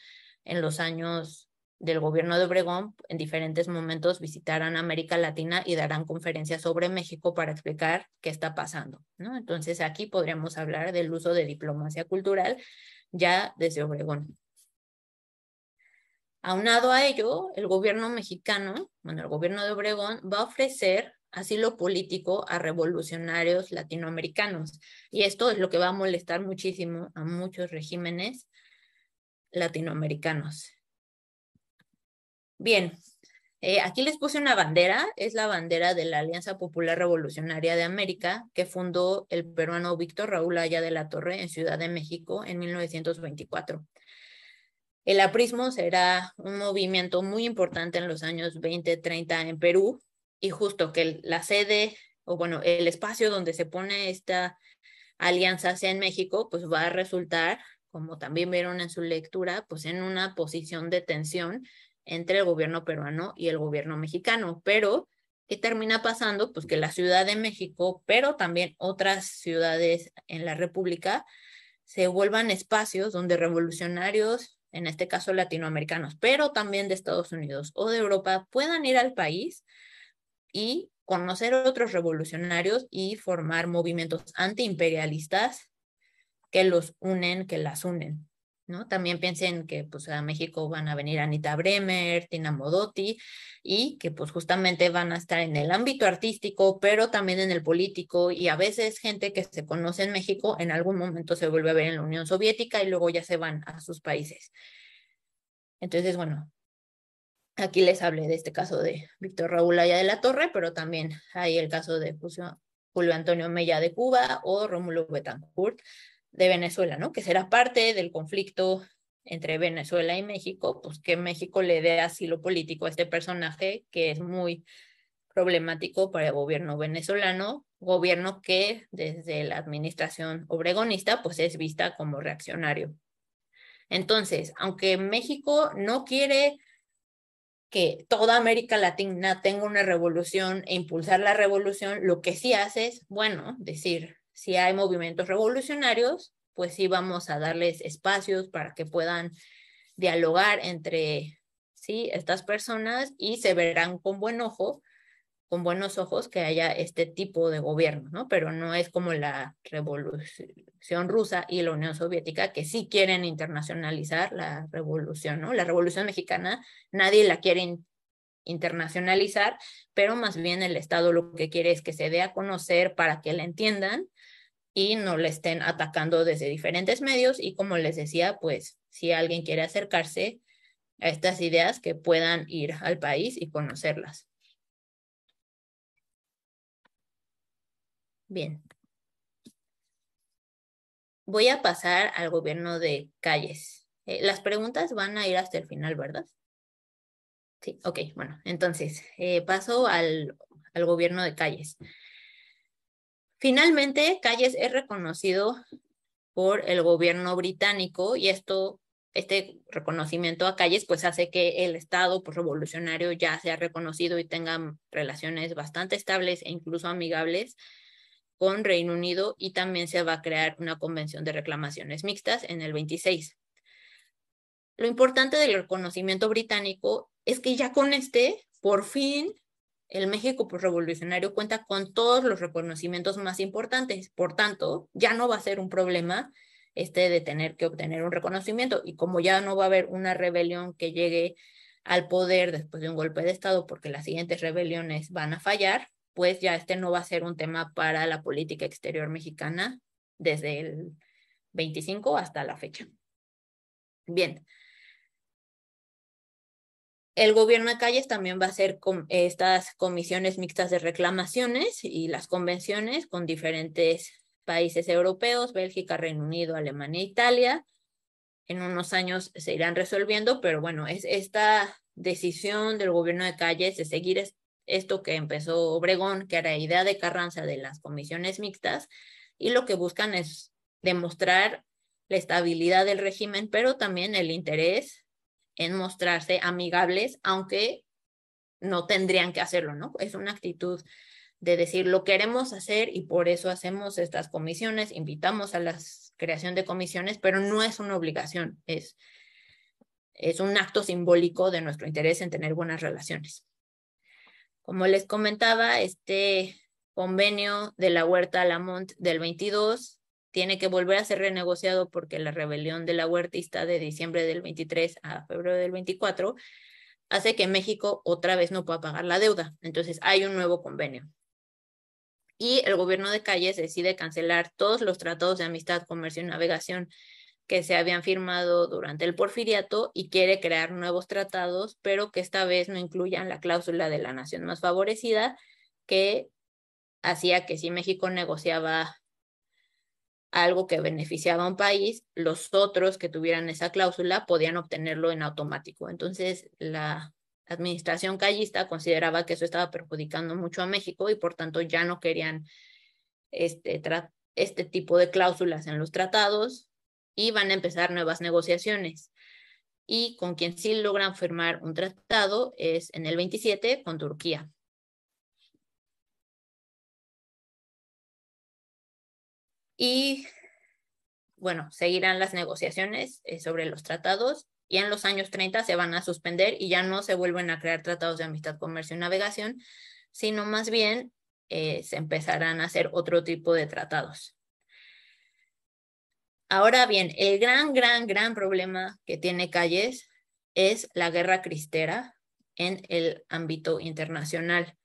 en los años del gobierno de Obregón, en diferentes momentos visitarán América Latina y darán conferencias sobre México para explicar qué está pasando, ¿no? Entonces, aquí podríamos hablar del uso de diplomacia cultural ya desde Obregón. Aunado a ello, el gobierno mexicano, bueno, el gobierno de Obregón va a ofrecer asilo político a revolucionarios latinoamericanos. Y esto es lo que va a molestar muchísimo a muchos regímenes latinoamericanos. Bien, eh, aquí les puse una bandera, es la bandera de la Alianza Popular Revolucionaria de América que fundó el peruano Víctor Raúl Aya de la Torre en Ciudad de México en 1924. El aprismo será un movimiento muy importante en los años 20-30 en Perú, y justo que la sede o bueno, el espacio donde se pone esta alianza sea en México, pues va a resultar, como también vieron en su lectura, pues en una posición de tensión entre el gobierno peruano y el gobierno mexicano. Pero, ¿qué termina pasando? Pues que la Ciudad de México, pero también otras ciudades en la República, se vuelvan espacios donde revolucionarios, en este caso latinoamericanos, pero también de Estados Unidos o de Europa, puedan ir al país y conocer otros revolucionarios y formar movimientos antiimperialistas que los unen, que las unen. ¿no? También piensen que pues, a México van a venir Anita Bremer, Tina Modotti, y que pues justamente van a estar en el ámbito artístico, pero también en el político, y a veces gente que se conoce en México en algún momento se vuelve a ver en la Unión Soviética y luego ya se van a sus países. Entonces, bueno, Aquí les hablé de este caso de Víctor Raúl Allá de la Torre, pero también hay el caso de Julio Antonio Mella de Cuba o Rómulo Betancourt de Venezuela, ¿no? Que será parte del conflicto entre Venezuela y México, pues que México le dé asilo político a este personaje que es muy problemático para el gobierno venezolano, gobierno que desde la administración obregonista pues es vista como reaccionario. Entonces, aunque México no quiere que toda América Latina tenga una revolución e impulsar la revolución, lo que sí hace es, bueno, decir, si hay movimientos revolucionarios, pues sí vamos a darles espacios para que puedan dialogar entre sí estas personas y se verán con buen ojo con buenos ojos que haya este tipo de gobierno, ¿no? Pero no es como la revolución rusa y la Unión Soviética que sí quieren internacionalizar la revolución, ¿no? La revolución mexicana nadie la quiere internacionalizar, pero más bien el Estado lo que quiere es que se dé a conocer para que la entiendan y no le estén atacando desde diferentes medios y como les decía, pues si alguien quiere acercarse a estas ideas que puedan ir al país y conocerlas. Bien. Voy a pasar al gobierno de calles. Eh, las preguntas van a ir hasta el final, ¿verdad? Sí, ok, bueno, entonces eh, paso al, gobierno de calles. Finalmente, Calles es reconocido por el gobierno británico y esto, este reconocimiento a Calles pues hace que el Estado pues, revolucionario ya sea reconocido y tenga relaciones bastante estables e incluso amigables con Reino Unido y también se va a crear una convención de reclamaciones mixtas en el 26. Lo importante del reconocimiento británico es que ya con este, por fin, el México pues, revolucionario cuenta con todos los reconocimientos más importantes. Por tanto, ya no va a ser un problema este de tener que obtener un reconocimiento. Y como ya no va a haber una rebelión que llegue al poder después de un golpe de Estado, porque las siguientes rebeliones van a fallar, pues ya este no va a ser un tema para la política exterior mexicana desde el 25 hasta la fecha. Bien. El gobierno de calles también va a hacer con estas comisiones mixtas de reclamaciones y las convenciones con diferentes países europeos, Bélgica, Reino Unido, Alemania Italia. En unos años se irán resolviendo, pero bueno, es esta decisión del gobierno de calles de seguir esto que empezó Obregón, que era idea de Carranza de las comisiones mixtas, y lo que buscan es demostrar la estabilidad del régimen, pero también el interés en mostrarse amigables, aunque no tendrían que hacerlo, ¿no? Es una actitud de decir lo queremos hacer y por eso hacemos estas comisiones, invitamos a la creación de comisiones, pero no es una obligación, es, es un acto simbólico de nuestro interés en tener buenas relaciones. Como les comentaba, este convenio de la Huerta Lamont del 22 tiene que volver a ser renegociado porque la rebelión de la huertista de diciembre del 23 a febrero del 24 hace que México otra vez no pueda pagar la deuda. Entonces hay un nuevo convenio. Y el gobierno de Calles decide cancelar todos los tratados de amistad, comercio y navegación que se habían firmado durante el porfiriato y quiere crear nuevos tratados, pero que esta vez no incluyan la cláusula de la nación más favorecida, que hacía que si México negociaba algo que beneficiaba a un país, los otros que tuvieran esa cláusula podían obtenerlo en automático. Entonces, la administración callista consideraba que eso estaba perjudicando mucho a México y por tanto ya no querían este, este tipo de cláusulas en los tratados y van a empezar nuevas negociaciones. Y con quien sí logran firmar un tratado es en el 27 con Turquía. Y bueno, seguirán las negociaciones eh, sobre los tratados y en los años 30 se van a suspender y ya no se vuelven a crear tratados de amistad, comercio y navegación, sino más bien eh, se empezarán a hacer otro tipo de tratados. Ahora bien, el gran, gran, gran problema que tiene Calles es la guerra cristera en el ámbito internacional.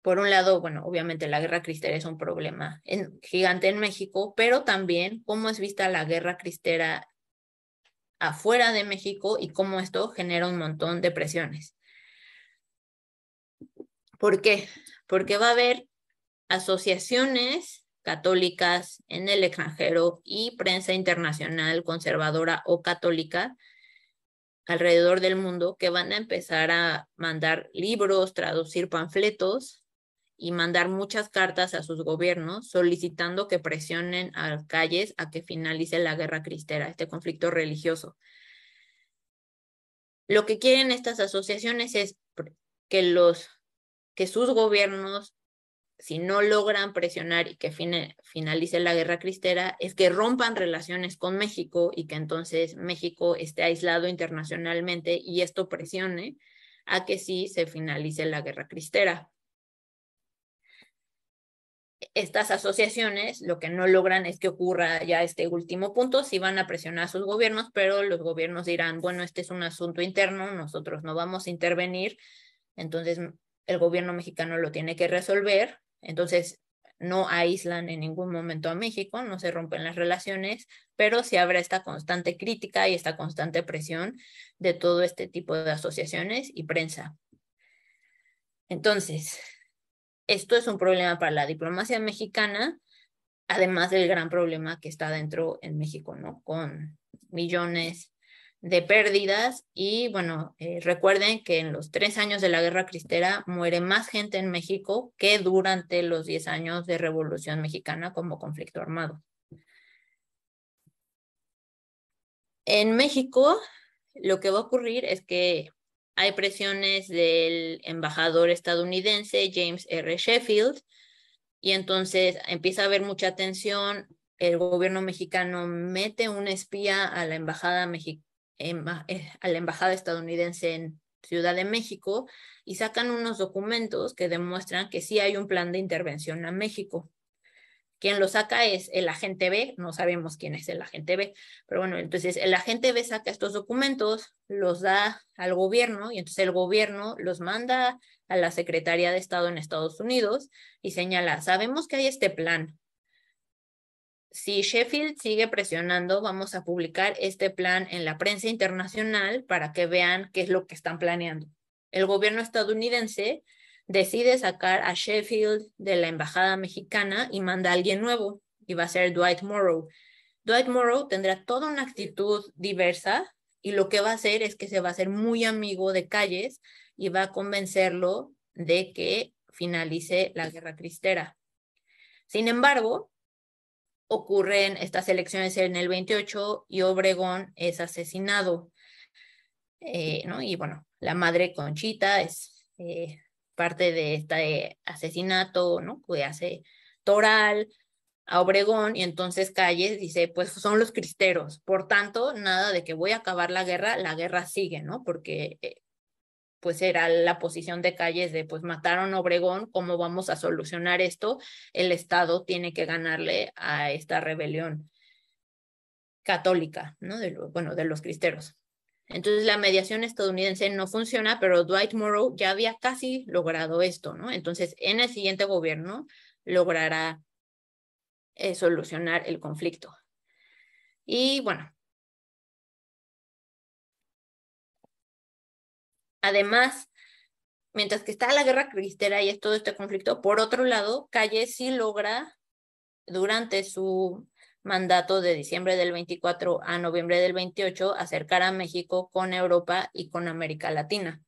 Por un lado, bueno, obviamente la guerra cristera es un problema en, gigante en México, pero también cómo es vista la guerra cristera afuera de México y cómo esto genera un montón de presiones. ¿Por qué? Porque va a haber asociaciones católicas en el extranjero y prensa internacional conservadora o católica alrededor del mundo que van a empezar a mandar libros, traducir panfletos y mandar muchas cartas a sus gobiernos solicitando que presionen a calles a que finalice la guerra cristera, este conflicto religioso. Lo que quieren estas asociaciones es que los que sus gobiernos si no logran presionar y que finalice la guerra cristera, es que rompan relaciones con México y que entonces México esté aislado internacionalmente y esto presione a que sí se finalice la guerra cristera. Estas asociaciones lo que no logran es que ocurra ya este último punto, si van a presionar a sus gobiernos, pero los gobiernos dirán, bueno, este es un asunto interno, nosotros no vamos a intervenir, entonces el gobierno mexicano lo tiene que resolver entonces, no aíslan en ningún momento a México, no se rompen las relaciones, pero se abre esta constante crítica y esta constante presión de todo este tipo de asociaciones y prensa. Entonces, esto es un problema para la diplomacia mexicana, además del gran problema que está dentro en México, ¿no? Con millones de pérdidas y bueno, eh, recuerden que en los tres años de la guerra cristera muere más gente en México que durante los diez años de Revolución Mexicana como conflicto armado. En México lo que va a ocurrir es que hay presiones del embajador estadounidense James R. Sheffield y entonces empieza a haber mucha tensión. El gobierno mexicano mete un espía a la embajada mexicana eh, a la embajada estadounidense en Ciudad de México y sacan unos documentos que demuestran que sí hay un plan de intervención a México. Quien lo saca es el agente B, no sabemos quién es el agente B, pero bueno, entonces el agente B saca estos documentos, los da al gobierno y entonces el gobierno los manda a la Secretaría de Estado en Estados Unidos y señala, sabemos que hay este plan, si Sheffield sigue presionando, vamos a publicar este plan en la prensa internacional para que vean qué es lo que están planeando. El gobierno estadounidense decide sacar a Sheffield de la embajada mexicana y manda a alguien nuevo, y va a ser Dwight Morrow. Dwight Morrow tendrá toda una actitud diversa y lo que va a hacer es que se va a hacer muy amigo de Calles y va a convencerlo de que finalice la guerra tristera. Sin embargo, ocurren estas elecciones en el 28 y Obregón es asesinado. Eh, ¿no? Y bueno, la madre Conchita es eh, parte de este asesinato ¿no? que hace Toral a Obregón y entonces Calles dice, pues son los cristeros, por tanto, nada de que voy a acabar la guerra, la guerra sigue, ¿no? Porque eh, pues era la posición de calles de pues mataron a Obregón, ¿cómo vamos a solucionar esto? El Estado tiene que ganarle a esta rebelión católica, ¿no? bueno, de los cristeros. Entonces la mediación estadounidense no funciona, pero Dwight Morrow ya había casi logrado esto, ¿no? Entonces en el siguiente gobierno logrará eh, solucionar el conflicto. Y bueno, Además, mientras que está la guerra cristera y es todo este conflicto, por otro lado, Calles sí logra, durante su mandato de diciembre del 24 a noviembre del 28, acercar a México con Europa y con América Latina.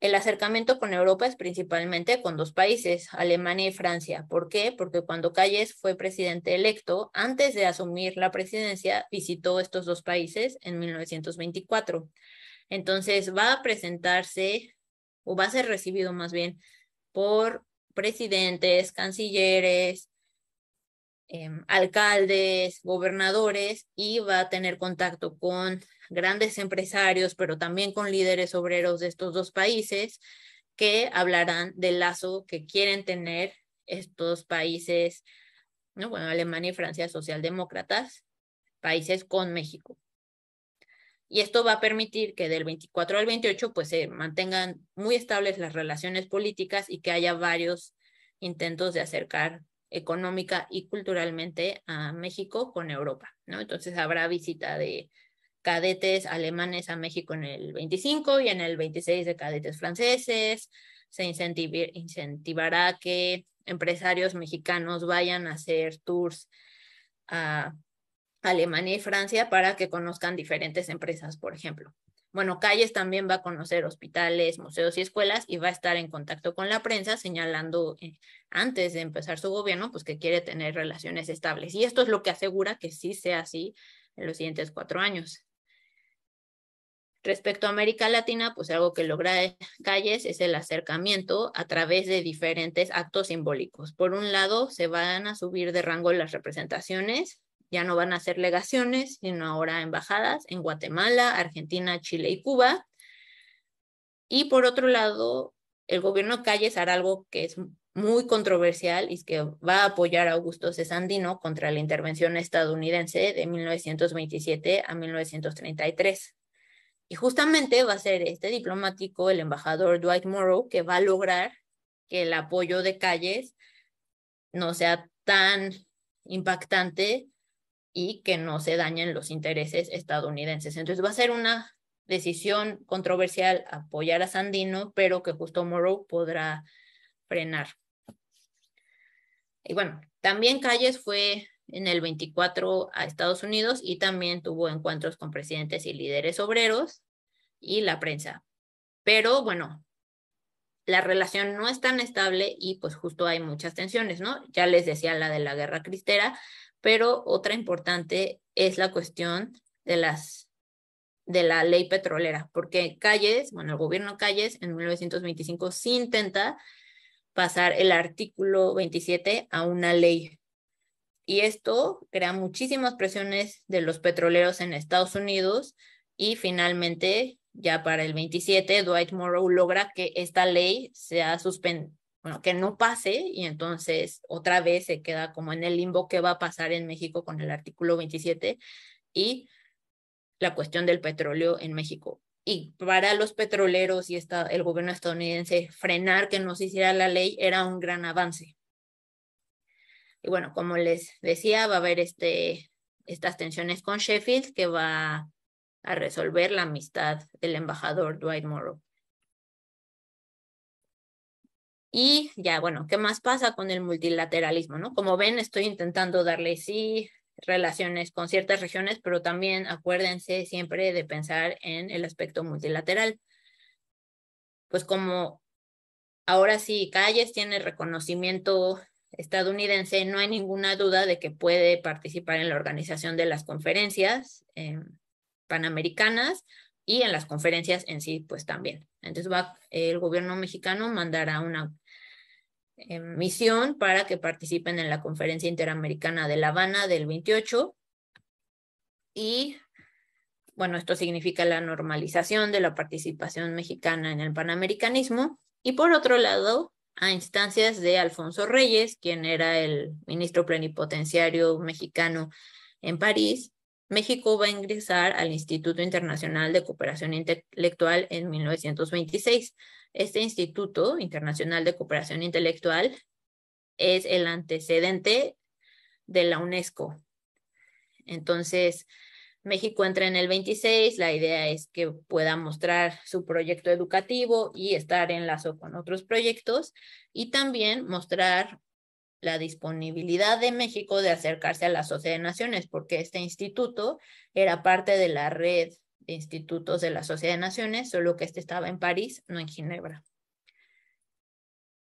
El acercamiento con Europa es principalmente con dos países, Alemania y Francia. ¿Por qué? Porque cuando Calles fue presidente electo, antes de asumir la presidencia, visitó estos dos países en 1924. Entonces va a presentarse o va a ser recibido más bien por presidentes, cancilleres, em, alcaldes, gobernadores y va a tener contacto con grandes empresarios, pero también con líderes obreros de estos dos países que hablarán del lazo que quieren tener estos países, bueno, Alemania y Francia socialdemócratas, países con México. Y esto va a permitir que del 24 al 28 pues se mantengan muy estables las relaciones políticas y que haya varios intentos de acercar económica y culturalmente a México con Europa, ¿no? Entonces habrá visita de cadetes alemanes a México en el 25 y en el 26 de cadetes franceses. Se incentivará que empresarios mexicanos vayan a hacer tours a Alemania y Francia para que conozcan diferentes empresas, por ejemplo. Bueno, Calles también va a conocer hospitales, museos y escuelas y va a estar en contacto con la prensa señalando eh, antes de empezar su gobierno, pues que quiere tener relaciones estables. Y esto es lo que asegura que sí sea así en los siguientes cuatro años. Respecto a América Latina, pues algo que logra Calles es el acercamiento a través de diferentes actos simbólicos. Por un lado, se van a subir de rango las representaciones ya no van a ser legaciones, sino ahora embajadas en Guatemala, Argentina, Chile y Cuba. Y por otro lado, el gobierno Calles hará algo que es muy controversial y es que va a apoyar a Augusto cesandino Sandino contra la intervención estadounidense de 1927 a 1933. Y justamente va a ser este diplomático, el embajador Dwight Morrow, que va a lograr que el apoyo de Calles no sea tan impactante y que no se dañen los intereses estadounidenses. Entonces va a ser una decisión controversial apoyar a Sandino, pero que justo Morrow podrá frenar. Y bueno, también Calles fue en el 24 a Estados Unidos y también tuvo encuentros con presidentes y líderes obreros y la prensa. Pero bueno, la relación no es tan estable y pues justo hay muchas tensiones, ¿no? Ya les decía la de la guerra cristera, pero otra importante es la cuestión de las la ley petrolera, porque Calles, bueno, el gobierno Calles en 1925 sí intenta pasar el artículo 27 a una ley. Y esto crea muchísimas presiones de los petroleros en Estados Unidos y finalmente, ya para el 27, Dwight Morrow logra que esta ley sea suspendida bueno, que no pase y entonces otra vez se queda como en el limbo qué va a pasar en México con el artículo 27 y la cuestión del petróleo en México. Y para los petroleros y esta, el gobierno estadounidense frenar que no se hiciera la ley era un gran avance. Y bueno, como les decía, va a haber este, estas tensiones con Sheffield que va a resolver la amistad del embajador Dwight Morrow. Y ya, bueno, ¿qué más pasa con el multilateralismo? ¿no? Como ven, estoy intentando darle sí relaciones con ciertas regiones, pero también acuérdense siempre de pensar en el aspecto multilateral. Pues como ahora sí, Calles tiene reconocimiento estadounidense, no hay ninguna duda de que puede participar en la organización de las conferencias eh, panamericanas y en las conferencias en sí, pues también. Entonces va, el gobierno mexicano mandará una misión para que participen en la Conferencia Interamericana de La Habana del 28. Y bueno, esto significa la normalización de la participación mexicana en el panamericanismo. Y por otro lado, a instancias de Alfonso Reyes, quien era el ministro plenipotenciario mexicano en París, México va a ingresar al Instituto Internacional de Cooperación Intelectual en 1926. Este Instituto Internacional de Cooperación Intelectual es el antecedente de la UNESCO. Entonces, México entra en el 26, la idea es que pueda mostrar su proyecto educativo y estar en lazo con otros proyectos y también mostrar la disponibilidad de México de acercarse a la Sociedad de Naciones, porque este instituto era parte de la red de institutos de la Sociedad de Naciones, solo que este estaba en París, no en Ginebra.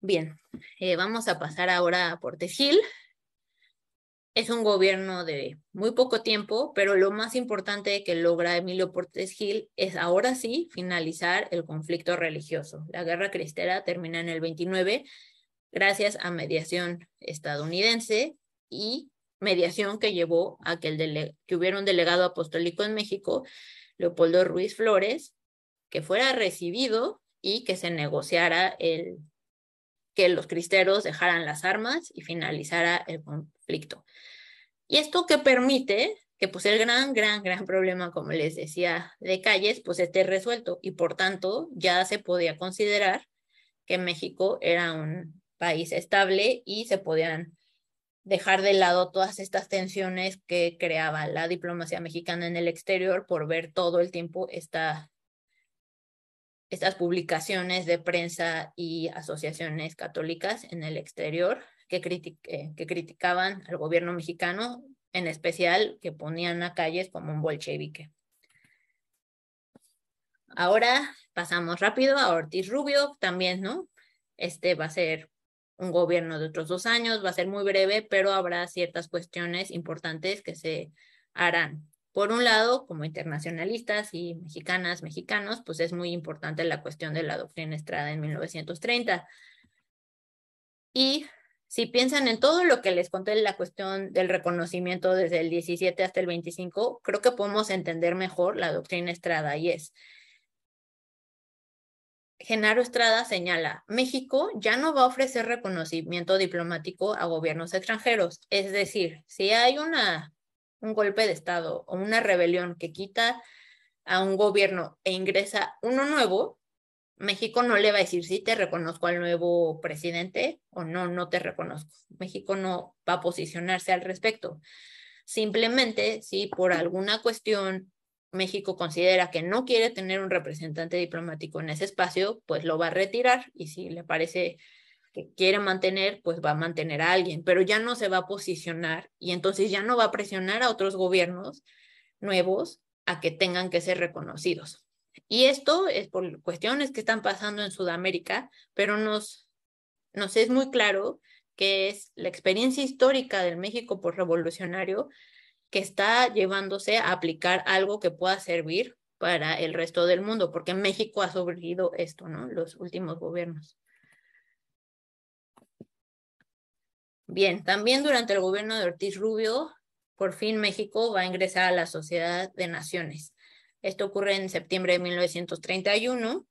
Bien, eh, vamos a pasar ahora a Portes Gil. Es un gobierno de muy poco tiempo, pero lo más importante que logra Emilio Portes Gil es ahora sí finalizar el conflicto religioso. La guerra cristera termina en el 29 gracias a mediación estadounidense y mediación que llevó a que, hubiera un delegado apostólico en México, Leopoldo Ruiz Flores, que fuera recibido y que se negociara el que los cristeros dejaran las armas y finalizara el conflicto. Y esto que permite que pues el gran, gran, gran problema, como les decía, de calles, pues esté resuelto y por tanto ya se podía considerar que México era un país estable y se podían dejar de lado todas estas tensiones que creaba la diplomacia mexicana en el exterior por ver todo el tiempo esta, estas publicaciones de prensa y asociaciones católicas en el exterior que, eh, que criticaban al gobierno mexicano, en especial que ponían a calles como un bolchevique. Ahora pasamos rápido a Ortiz Rubio también, ¿no? Este va a ser un gobierno de otros dos años, va a ser muy breve, pero habrá ciertas cuestiones importantes que se harán. Por un lado, como internacionalistas y mexicanas, mexicanos, pues es muy importante la cuestión de la doctrina Estrada en 1930. Y si piensan en todo lo que les conté la cuestión del reconocimiento desde el 17 hasta el 25, creo que podemos entender mejor la doctrina Estrada y es Genaro Estrada señala, México ya no va a ofrecer reconocimiento diplomático a gobiernos extranjeros. Es decir, si hay una, un golpe de Estado o una rebelión que quita a un gobierno e ingresa uno nuevo, México no le va a decir si te reconozco al nuevo presidente o no, no te reconozco. México no va a posicionarse al respecto. Simplemente si por alguna cuestión México considera que no quiere tener un representante diplomático en ese espacio, pues lo va a retirar y si le parece que quiere mantener, pues va a mantener a alguien, pero ya no se va a posicionar y entonces ya no va a presionar a otros gobiernos nuevos a que tengan que ser reconocidos. Y esto es por cuestiones que están pasando en Sudamérica, pero nos, es muy claro que es la experiencia histórica del México por revolucionario que está llevándose a aplicar algo que pueda servir para el resto del mundo, porque México ha sobrevivido esto, ¿no? Los últimos gobiernos. Bien, también durante el gobierno de Ortiz Rubio, por fin México va a ingresar a la Sociedad de Naciones. Esto ocurre en septiembre de 1931.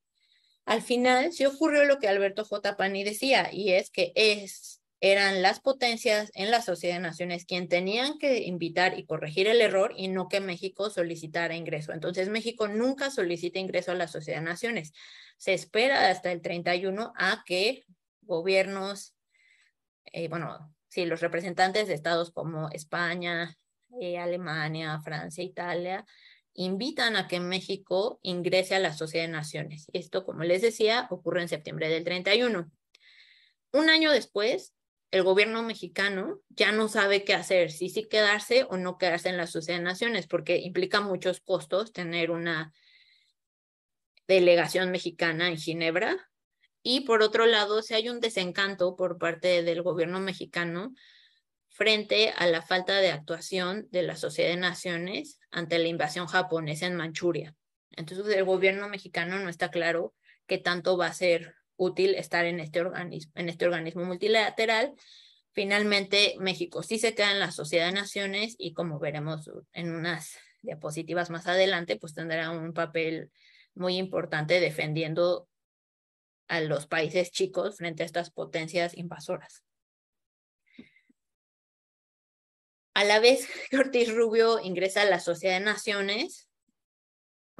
Al final se ocurrió lo que Alberto J. Pani decía, y es que es eran las potencias en la Sociedad de Naciones quien tenían que invitar y corregir el error y no que México solicitara ingreso. Entonces México nunca solicita ingreso a la Sociedad de Naciones. Se espera hasta el 31 a que gobiernos, eh, bueno, sí, los representantes de estados como España, eh, Alemania, Francia, Italia, invitan a que México ingrese a la Sociedad de Naciones. Esto, como les decía, ocurre en septiembre del 31. Un año después, el gobierno mexicano ya no sabe qué hacer, si sí quedarse o no quedarse en la Sociedad de Naciones, porque implica muchos costos tener una delegación mexicana en Ginebra. Y por otro lado, si hay un desencanto por parte del gobierno mexicano frente a la falta de actuación de la Sociedad de Naciones ante la invasión japonesa en Manchuria. Entonces, el gobierno mexicano no está claro qué tanto va a ser útil estar en este, organismo, en este organismo multilateral. Finalmente, México sí se queda en la Sociedad de Naciones y como veremos en unas diapositivas más adelante, pues tendrá un papel muy importante defendiendo a los países chicos frente a estas potencias invasoras. A la vez que Ortiz Rubio ingresa a la Sociedad de Naciones,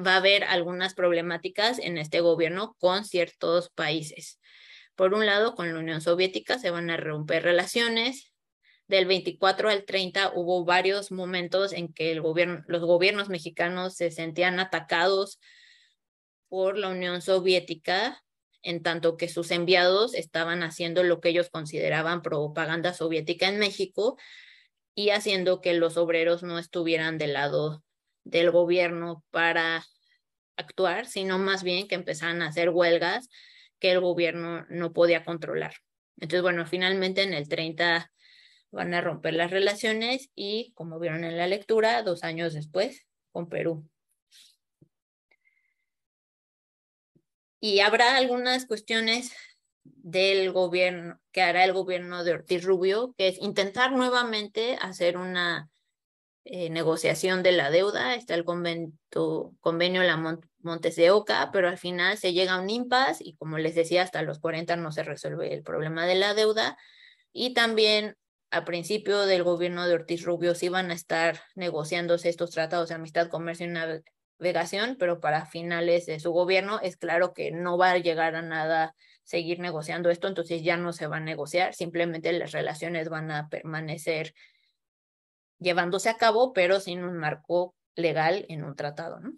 va a haber algunas problemáticas en este gobierno con ciertos países. Por un lado, con la Unión Soviética se van a romper relaciones. Del 24 al 30 hubo varios momentos en que el gobierno, los gobiernos mexicanos se sentían atacados por la Unión Soviética, en tanto que sus enviados estaban haciendo lo que ellos consideraban propaganda soviética en México y haciendo que los obreros no estuvieran del lado del gobierno para actuar, sino más bien que empezaran a hacer huelgas que el gobierno no podía controlar. Entonces, bueno, finalmente en el 30 van a romper las relaciones y, como vieron en la lectura, dos años después, con Perú. Y habrá algunas cuestiones del gobierno que hará el gobierno de Ortiz Rubio, que es intentar nuevamente hacer una eh, negociación de la deuda. Está el convento, convenio Lamont Montes de Oca, pero al final se llega a un impasse y como les decía, hasta los 40 no se resuelve el problema de la deuda. Y también a principio del gobierno de Ortiz Rubio se van a estar negociándose estos tratados de amistad, comercio y navegación, pero para finales de su gobierno es claro que no va a llegar a nada seguir negociando esto, entonces ya no se va a negociar, simplemente las relaciones van a permanecer llevándose a cabo, pero sin un marco legal en un tratado, ¿no?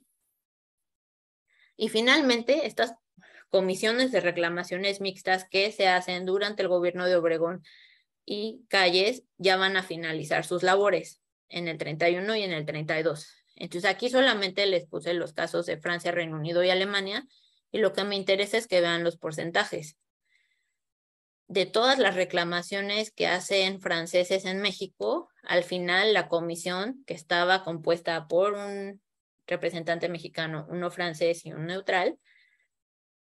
Y finalmente, estas comisiones de reclamaciones mixtas que se hacen durante el gobierno de Obregón y Calles ya van a finalizar sus labores en el 31 y en el 32. Entonces aquí solamente les puse los casos de Francia, Reino Unido y Alemania y lo que me interesa es que vean los porcentajes. De todas las reclamaciones que hacen franceses en México, al final la comisión que estaba compuesta por un representante mexicano, uno francés y un neutral,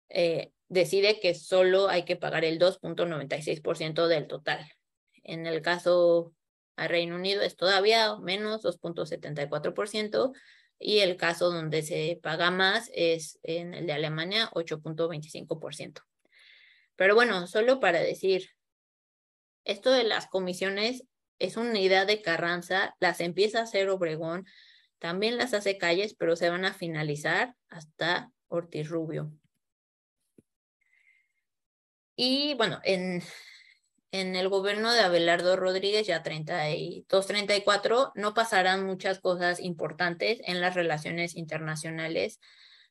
eh, decide que solo hay que pagar el 2.96% del total. En el caso a Reino Unido es todavía menos 2.74% y el caso donde se paga más es en el de Alemania 8.25%. Pero bueno, solo para decir, esto de las comisiones es una idea de Carranza, las empieza a hacer Obregón, también las hace calles, pero se van a finalizar hasta Ortiz Rubio. Y bueno, en, en el gobierno de Abelardo Rodríguez, ya 32, 34, no pasarán muchas cosas importantes en las relaciones internacionales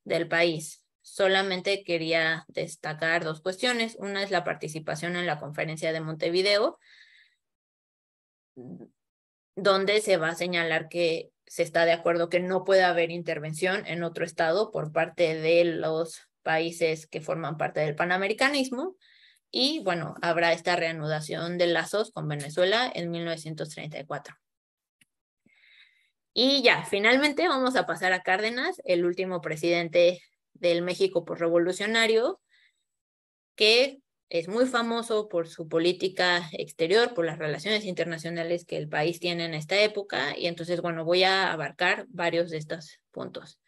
del país. Solamente quería destacar dos cuestiones. Una es la participación en la conferencia de Montevideo, donde se va a señalar que se está de acuerdo que no puede haber intervención en otro estado por parte de los países que forman parte del panamericanismo. Y bueno, habrá esta reanudación de lazos con Venezuela en 1934. Y ya, finalmente vamos a pasar a Cárdenas, el último presidente del México por revolucionario, que es muy famoso por su política exterior, por las relaciones internacionales que el país tiene en esta época, y entonces, bueno, voy a abarcar varios de estos puntos.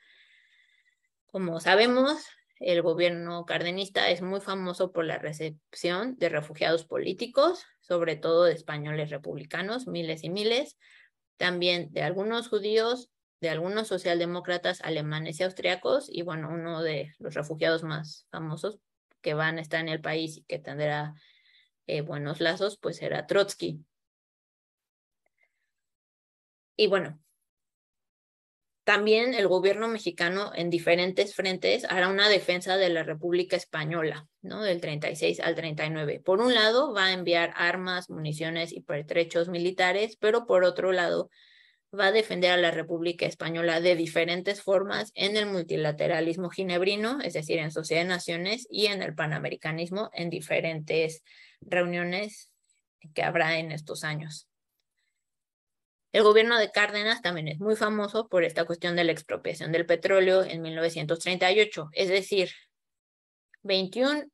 Como sabemos, el gobierno cardenista es muy famoso por la recepción de refugiados políticos, sobre todo de españoles republicanos, miles y miles, también de algunos judíos, de algunos socialdemócratas alemanes y austriacos, y bueno, uno de los refugiados más famosos que van a estar en el país y que tendrá eh, buenos lazos, pues era Trotsky. Y bueno, también el gobierno mexicano en diferentes frentes hará una defensa de la República Española, ¿no? Del 36 al 39. Por un lado, va a enviar armas, municiones y pertrechos militares, pero por otro lado, va a defender a la República Española de diferentes formas en el multilateralismo ginebrino, es decir, en Sociedad de Naciones y en el panamericanismo en diferentes reuniones que habrá en estos años. El gobierno de Cárdenas también es muy famoso por esta cuestión de la expropiación del petróleo en 1938, es decir, 21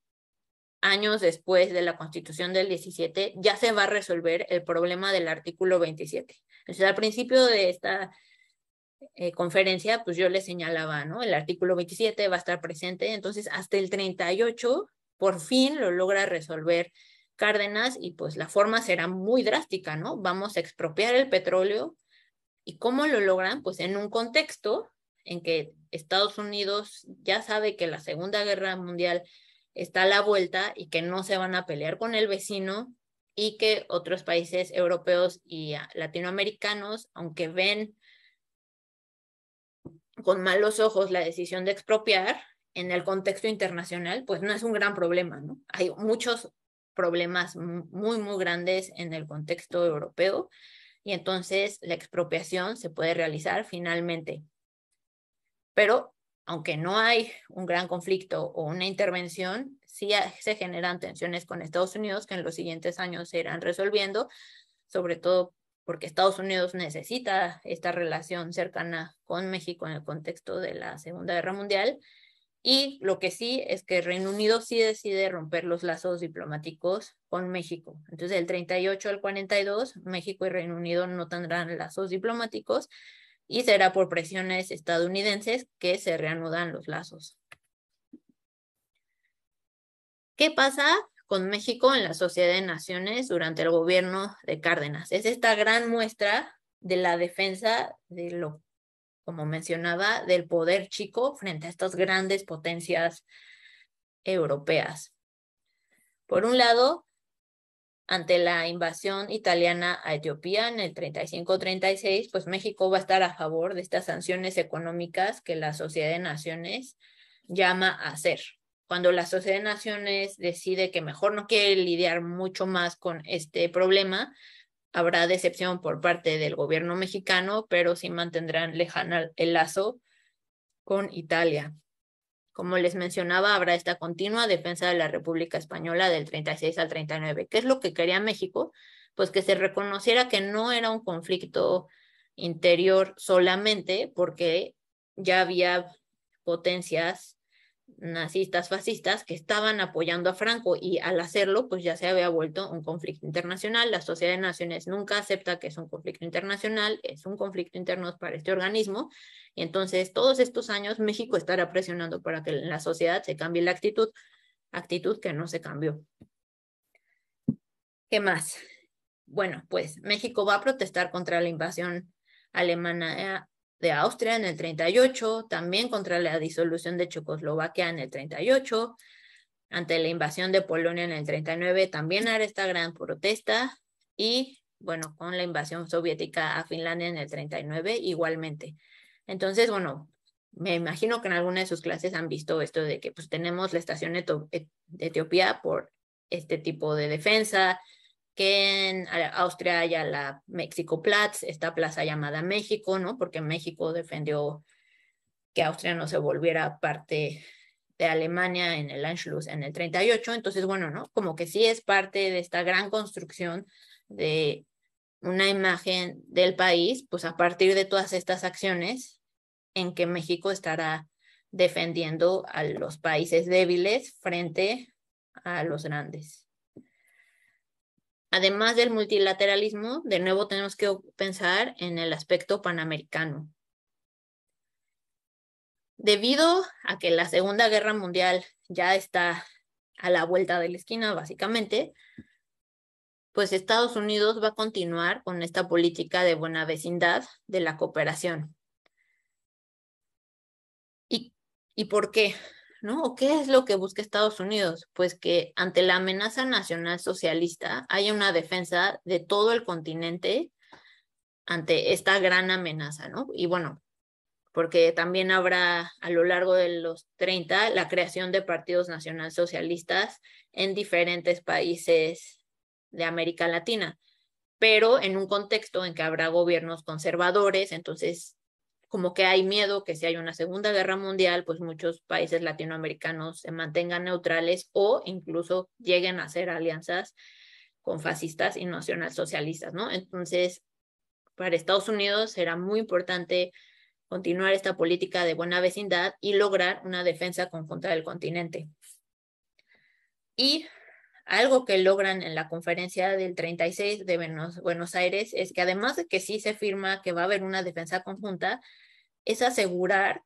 años después de la constitución del 17 ya se va a resolver el problema del artículo 27 al principio de esta eh, conferencia, pues yo le señalaba, ¿no? El artículo 27 va a estar presente, entonces hasta el 38, por fin lo logra resolver Cárdenas y pues la forma será muy drástica, ¿no? Vamos a expropiar el petróleo. ¿Y cómo lo logran? Pues en un contexto en que Estados Unidos ya sabe que la Segunda Guerra Mundial está a la vuelta y que no se van a pelear con el vecino, y que otros países europeos y ah, latinoamericanos, aunque ven con malos ojos la decisión de expropiar, en el contexto internacional, pues no es un gran problema, Hay muchos problemas muy, muy grandes en el contexto europeo y entonces la expropiación se puede realizar finalmente. Pero aunque no hay un gran conflicto o una intervención, sí se generan tensiones con Estados Unidos que en los siguientes años se irán resolviendo, sobre todo porque Estados Unidos necesita esta relación cercana con México en el contexto de la Segunda Guerra Mundial. Y lo que sí es que Reino Unido sí decide romper los lazos diplomáticos con México. Entonces, del 38 al 42, México y Reino Unido no tendrán lazos diplomáticos y será por presiones estadounidenses que se reanudan los lazos. ¿Qué pasa con México en la Sociedad de Naciones durante el gobierno de Cárdenas? Es esta gran muestra de la defensa de lo, como mencionaba, del poder chico frente a estas grandes potencias europeas. Por un lado, ante la invasión italiana a Etiopía en el 35-36, pues México va a estar a favor de estas sanciones económicas que la Sociedad de Naciones llama a hacer cuando la Sociedad de Naciones decide que mejor no quiere lidiar mucho más con este problema, habrá decepción por parte del gobierno mexicano, pero sí mantendrán lejana el lazo con Italia. Como les mencionaba, habrá esta continua defensa de la República Española del 36 al 39. ¿Qué es lo que quería México? Pues que se reconociera que no era un conflicto interior solamente porque ya había potencias nazistas fascistas que estaban apoyando a Franco y al hacerlo pues ya se había vuelto un conflicto internacional. La Sociedad de Naciones nunca acepta que es un conflicto internacional, es un conflicto interno para este organismo y entonces todos estos años México estará presionando para que la sociedad se cambie la actitud, actitud que no se cambió. ¿Qué más? Bueno, pues México va a protestar contra la invasión alemana eh, de Austria en el 38, también contra la disolución de Checoslovaquia en el 38, ante la invasión de Polonia en el 39, también era esta gran protesta y bueno, con la invasión soviética a Finlandia en el 39 igualmente. Entonces, bueno, me imagino que en alguna de sus clases han visto esto de que pues tenemos la estación e-, de Etiopía por este tipo de defensa, que en Austria haya la México Platz, esta plaza llamada México, ¿no? Porque México defendió que Austria no se volviera parte de Alemania en el Anschluss en el 38. Entonces, bueno, ¿no? Como que sí es parte de esta gran construcción de una imagen del país, pues a partir de todas estas acciones en que México estará defendiendo a los países débiles frente a los grandes además del multilateralismo, de nuevo tenemos que pensar en el aspecto panamericano. Debido a que la Segunda Guerra Mundial ya está a la vuelta de la esquina, básicamente, pues Estados Unidos va a continuar con esta política de buena vecindad de la cooperación. ¿Y, y por qué? ¿no? ¿O qué es lo que busca Estados Unidos? Pues que ante la amenaza nacional socialista haya una defensa de todo el continente ante esta gran amenaza, ¿no? Y bueno, porque también habrá a lo largo de los 30 la creación de partidos nacional socialistas en diferentes países de América Latina, pero en un contexto en que habrá gobiernos conservadores, entonces como que hay miedo que si hay una Segunda Guerra Mundial, pues muchos países latinoamericanos se mantengan neutrales o incluso lleguen a hacer alianzas con fascistas y nacionalsocialistas, ¿no? Entonces, para Estados Unidos será muy importante continuar esta política de buena vecindad y lograr una defensa conjunta del continente. Y algo que logran en la conferencia del 36 de Buenos Aires es que además de que sí se firma que va a haber una defensa conjunta, es asegurar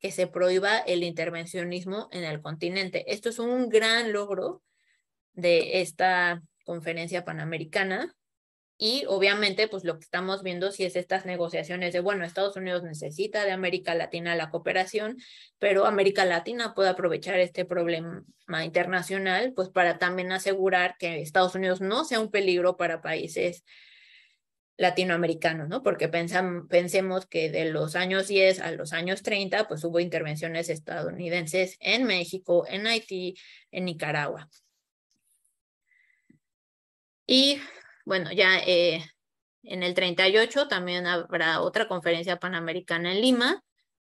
que se prohíba el intervencionismo en el continente. Esto es un gran logro de esta conferencia panamericana y obviamente, pues lo que estamos viendo si es estas negociaciones de, bueno, Estados Unidos necesita de América Latina la cooperación, pero América Latina puede aprovechar este problema internacional, pues para también asegurar que Estados Unidos no sea un peligro para países latinoamericanos, ¿no? Porque pensemos que de los años 10 a los años 30, pues hubo intervenciones estadounidenses en México, en Haití, en Nicaragua. Y bueno, ya eh, en el 38 también habrá otra conferencia panamericana en Lima.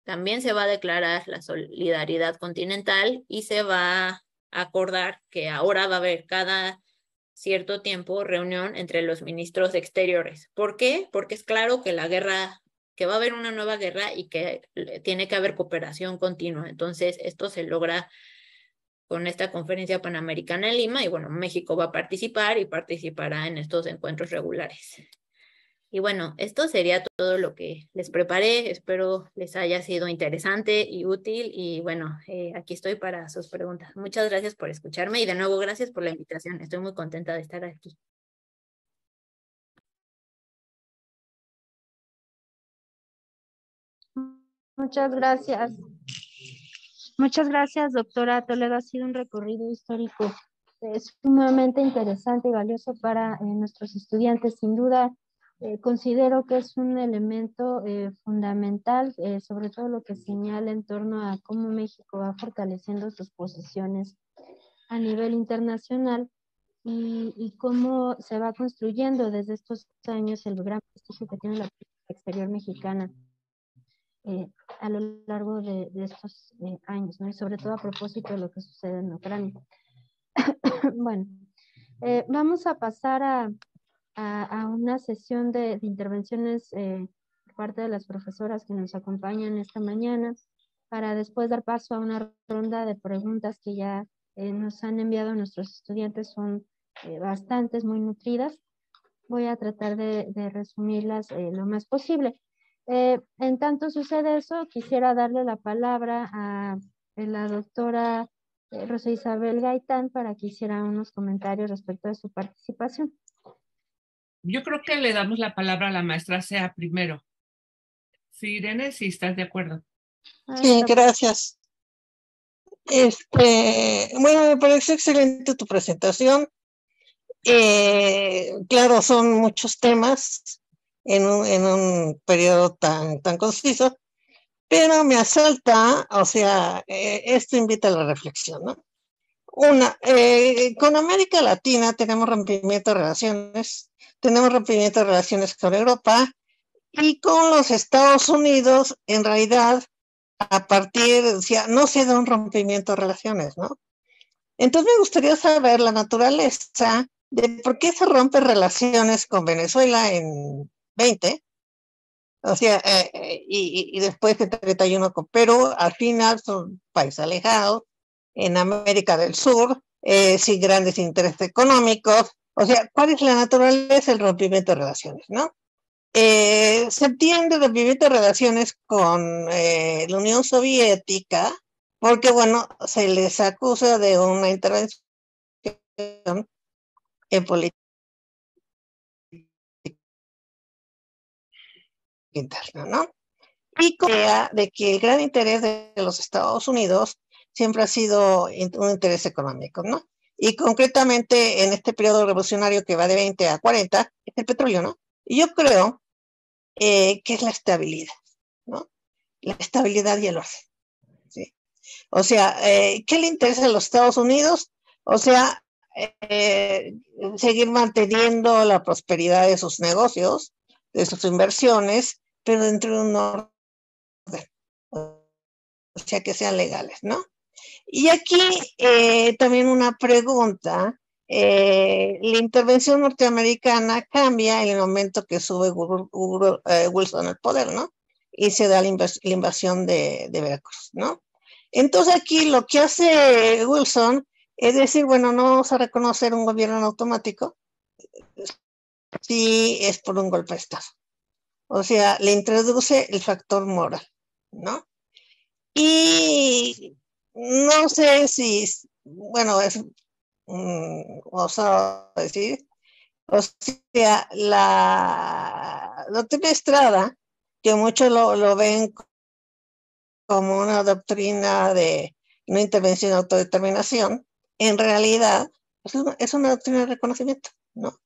También se va a declarar la solidaridad continental y se va a acordar que ahora va a haber cada cierto tiempo reunión entre los ministros exteriores. ¿Por qué? Porque es claro que la guerra, que va a haber una nueva guerra y que tiene que haber cooperación continua. Entonces, esto se logra con esta conferencia panamericana en Lima y bueno, México va a participar y participará en estos encuentros regulares. Y bueno, esto sería todo lo que les preparé. Espero les haya sido interesante y útil. Y bueno, eh, aquí estoy para sus preguntas. Muchas gracias por escucharme y de nuevo gracias por la invitación. Estoy muy contenta de estar aquí. Muchas gracias. Muchas gracias, doctora Toledo. Ha sido un recorrido histórico eh, sumamente interesante y valioso para eh, nuestros estudiantes. Sin duda, eh, considero que es un elemento fundamental, sobre todo lo que señala en torno a cómo México va fortaleciendo sus posiciones a nivel internacional y, y cómo se va construyendo desde estos años el gran prestigio que tiene la política exterior mexicana eh, a lo largo de, estos eh, años, y sobre todo a propósito de lo que sucede en Ucrania. bueno, eh, vamos a pasar a, una sesión de, intervenciones por parte de las profesoras que nos acompañan esta mañana para después dar paso a una ronda de preguntas que ya nos han enviado nuestros estudiantes, son bastantes, muy nutridas. Voy a tratar de resumirlas lo más posible. Eh, en tanto sucede eso, quisiera darle la palabra a eh, la doctora eh, Rosa Isabel Gaitán para que hiciera unos comentarios respecto de su participación. Yo creo que le damos la palabra a la maestra Sea primero. Sí, Irene, si estás de acuerdo. Ah, sí, gracias. Este, bueno, me parece excelente tu presentación. claro, son muchos temas en un, en periodo tan, tan conciso, pero me asalta, o sea, eh, esto invita a la reflexión, ¿no? Una, eh, con América Latina tenemos rompimiento de relaciones, tenemos rompimiento de relaciones con Europa y con los Estados Unidos, en realidad, a partir, o no se da un rompimiento de relaciones, ¿no? Entonces me gustaría saber la naturaleza de por qué se rompen relaciones con Venezuela en, 20, o sea, eh, eh, y, después de 31 con Perú, al final son países alejados, en América del Sur, eh, sin grandes intereses económicos, o sea, ¿cuál es la naturaleza del rompimiento de relaciones, no? se entiende el rompimiento de relaciones con la Unión Soviética, porque, bueno, se les acusa de una intervención en política interna, ¿no? Y idea de que el gran interés de los Estados Unidos siempre ha sido un interés económico, ¿no? Y concretamente en este periodo revolucionario que va de 20 a 40, es el petróleo, ¿no? Y yo creo eh, que es la estabilidad, ¿no? La estabilidad y el orden. ¿sí? O sea, eh, ¿qué le interesa a los Estados Unidos? O sea, eh, seguir manteniendo la prosperidad de sus negocios, de sus inversiones, pero dentro de un orden, o sea, que sean legales, ¿no? Y aquí eh, también una pregunta. Eh, la intervención norteamericana cambia en el momento que sube eh, Wilson al poder, ¿no? Y se da la, invasión de, de, Veracruz, ¿no? Entonces aquí lo que hace Wilson es decir, bueno, no vamos a reconocer un gobierno automático, si es por un golpe de Estado. O sea, le introduce el factor moral, ¿no? Y no sé si, bueno, es, o mm, osado decir, o sea, la doctrina Estrada, que muchos lo, ven como una doctrina de no intervención, autodeterminación, en realidad es pues, una, es una doctrina de reconocimiento, ¿no?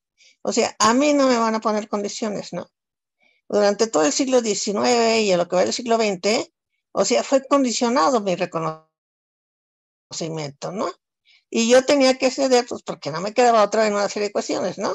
O sea, a mí no me van a poner condiciones, ¿no? Durante todo el siglo XIX y a lo que va el siglo XX, o sea, fue condicionado mi reconocimiento, ¿no? Y yo tenía que ceder, pues porque no me quedaba otra en una serie de cuestiones, ¿no?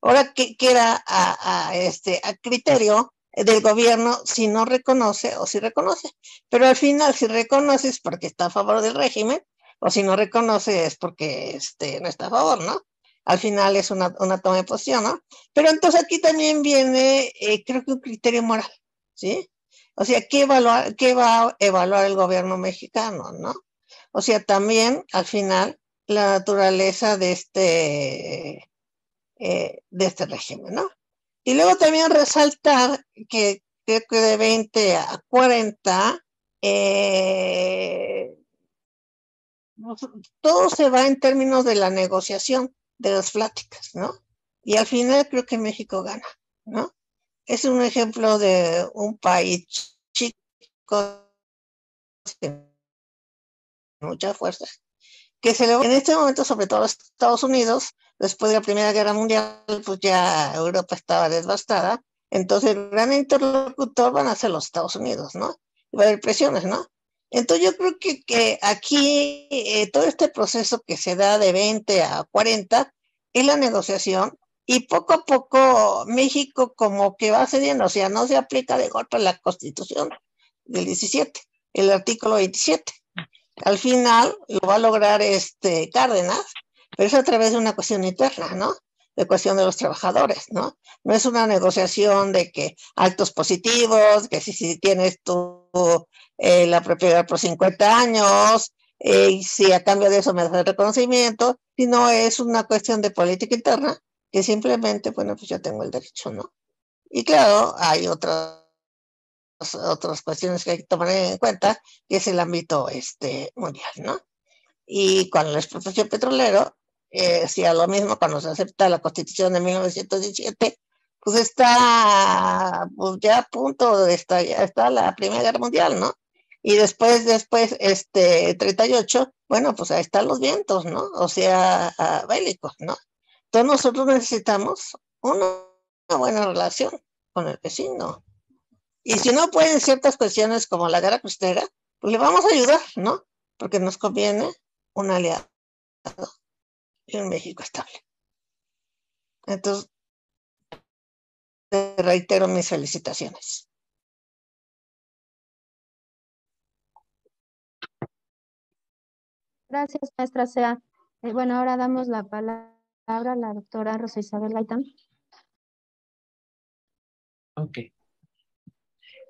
Ahora, ¿qué, era a, este, a criterio del gobierno si no reconoce o si reconoce? Pero al final, si reconoce es porque está a favor del régimen, o si no reconoce es porque este, no está a favor, ¿no? al final es una, toma de posición, ¿no? Pero entonces aquí también viene, eh, creo que un criterio moral, ¿sí? O sea, ¿qué, ¿qué va a evaluar el gobierno mexicano, no? O sea, también al final la naturaleza de este, eh, de este régimen, ¿no? Y luego también resaltar que creo que de 20 a 40, eh, todo se va en términos de la negociación, de las pláticas, ¿no? Y al final creo que México gana, ¿no? Es un ejemplo de un país chico con mucha fuerza, que se le... en este momento, sobre todo los Estados Unidos, después de la Primera Guerra Mundial, pues ya Europa estaba devastada, entonces el gran interlocutor van a ser los Estados Unidos, ¿no? va a haber presiones, ¿no? Entonces yo creo que, aquí eh, todo este proceso que se da de 20 a 40 es la negociación y poco a poco México como que va cediendo, o sea, no se aplica de golpe la constitución del 17, el artículo 27. Al final lo va a lograr este Cárdenas, pero es a través de una cuestión interna, ¿no? de cuestión de los trabajadores, ¿no? No es una negociación de que altos positivos, que si, si tienes tú eh, la propiedad por 50 años, eh, y si a cambio de eso me das reconocimiento, sino es una cuestión de política interna que simplemente, bueno, pues yo tengo el derecho, ¿no? Y claro, hay otras otras cuestiones que hay que tomar en cuenta, que es el ámbito este, mundial, ¿no? Y con la explotación petrolero, eh, si a lo mismo cuando se acepta la Constitución de 1917, pues está pues ya a punto de ya está la Primera Guerra Mundial, ¿no? Y después, después, este, 38, bueno, pues ahí están los vientos, ¿no? O sea, bélicos, ¿no? Entonces nosotros necesitamos una, buena relación con el vecino. Y si no pueden ciertas cuestiones como la guerra costera, pues le vamos a ayudar, ¿no? Porque nos conviene un aliado y un México estable. Entonces, reitero mis felicitaciones. Gracias, maestra Sea. Eh, bueno, ahora damos la palabra a la doctora Rosa Isabel Gaitán. Ok.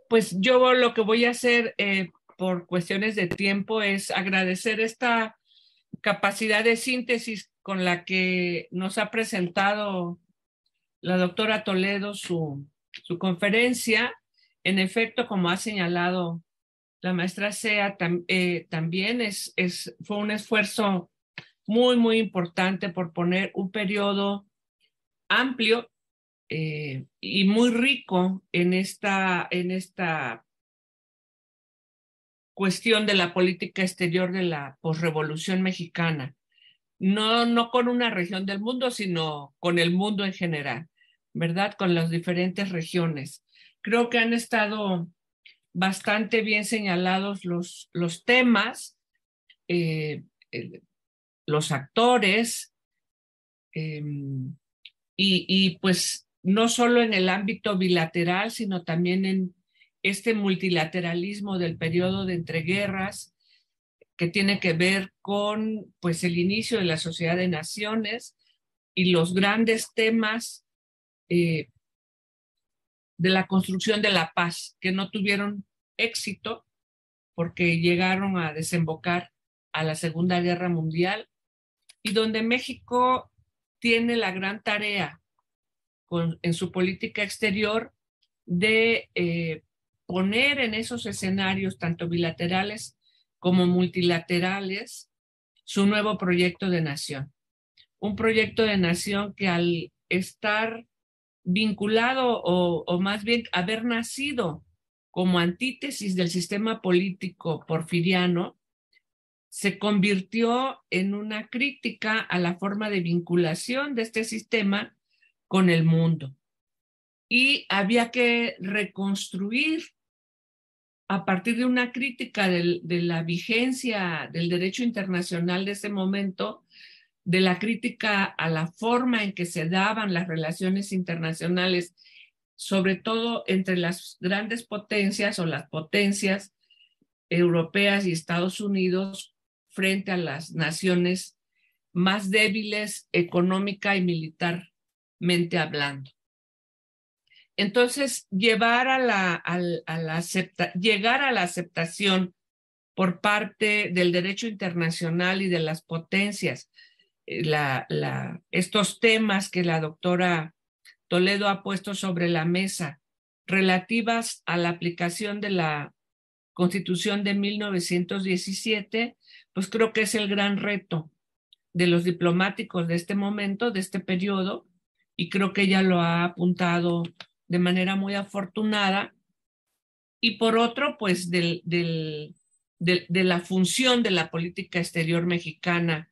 Pues yo lo que voy a hacer eh, por cuestiones de tiempo es agradecer esta capacidad de síntesis con la que nos ha presentado la doctora Toledo su, conferencia. En efecto, como ha señalado la maestra Sea, eh, también es, es, fue un esfuerzo muy, muy importante por poner un periodo amplio eh, y muy rico en esta, en esta cuestión de la política exterior de la posrevolución mexicana no, no con una región del mundo, sino con el mundo en general, ¿verdad? Con las diferentes regiones. Creo que han estado bastante bien señalados los, los temas, eh, eh, los actores, eh, y, y pues no solo en el ámbito bilateral, sino también en este multilateralismo del periodo de entreguerras, que tiene que ver con pues, el inicio de la Sociedad de Naciones y los grandes temas eh, de la construcción de la paz, que no tuvieron éxito porque llegaron a desembocar a la Segunda Guerra Mundial y donde México tiene la gran tarea en su política exterior de eh, poner en esos escenarios, tanto bilaterales como multilaterales su nuevo proyecto de nación. Un proyecto de nación que al estar vinculado o, más bien haber nacido como antítesis del sistema político porfiriano, se convirtió en una crítica a la forma de vinculación de este sistema con el mundo. Y había que reconstruir a partir de una crítica de la vigencia del derecho internacional de ese momento, de la crítica a la forma en que se daban las relaciones internacionales, sobre todo entre las grandes potencias o las potencias europeas y Estados Unidos frente a las naciones más débiles económica y militarmente hablando. Entonces, llevar a la, llegar a la aceptación por parte del derecho internacional y de las potencias, eh, estos temas que la doctora Toledo ha puesto sobre la mesa relativas a la aplicación de la Constitución de 1917, pues creo que es el gran reto de los diplomáticos de este momento, de este periodo, y creo que ella lo ha apuntado de manera muy afortunada, y por otro, pues de, la función de la política exterior mexicana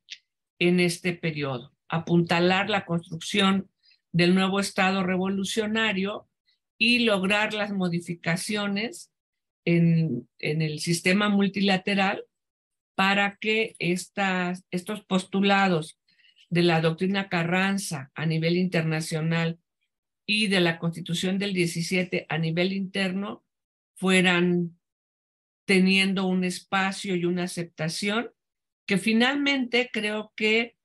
en este periodo, apuntalar la construcción del nuevo Estado revolucionario y lograr las modificaciones en, el sistema multilateral para que estas, estos postulados de la doctrina Carranza a nivel internacional y de la Constitución del 17 a nivel interno fueran teniendo un espacio y una aceptación que finalmente creo que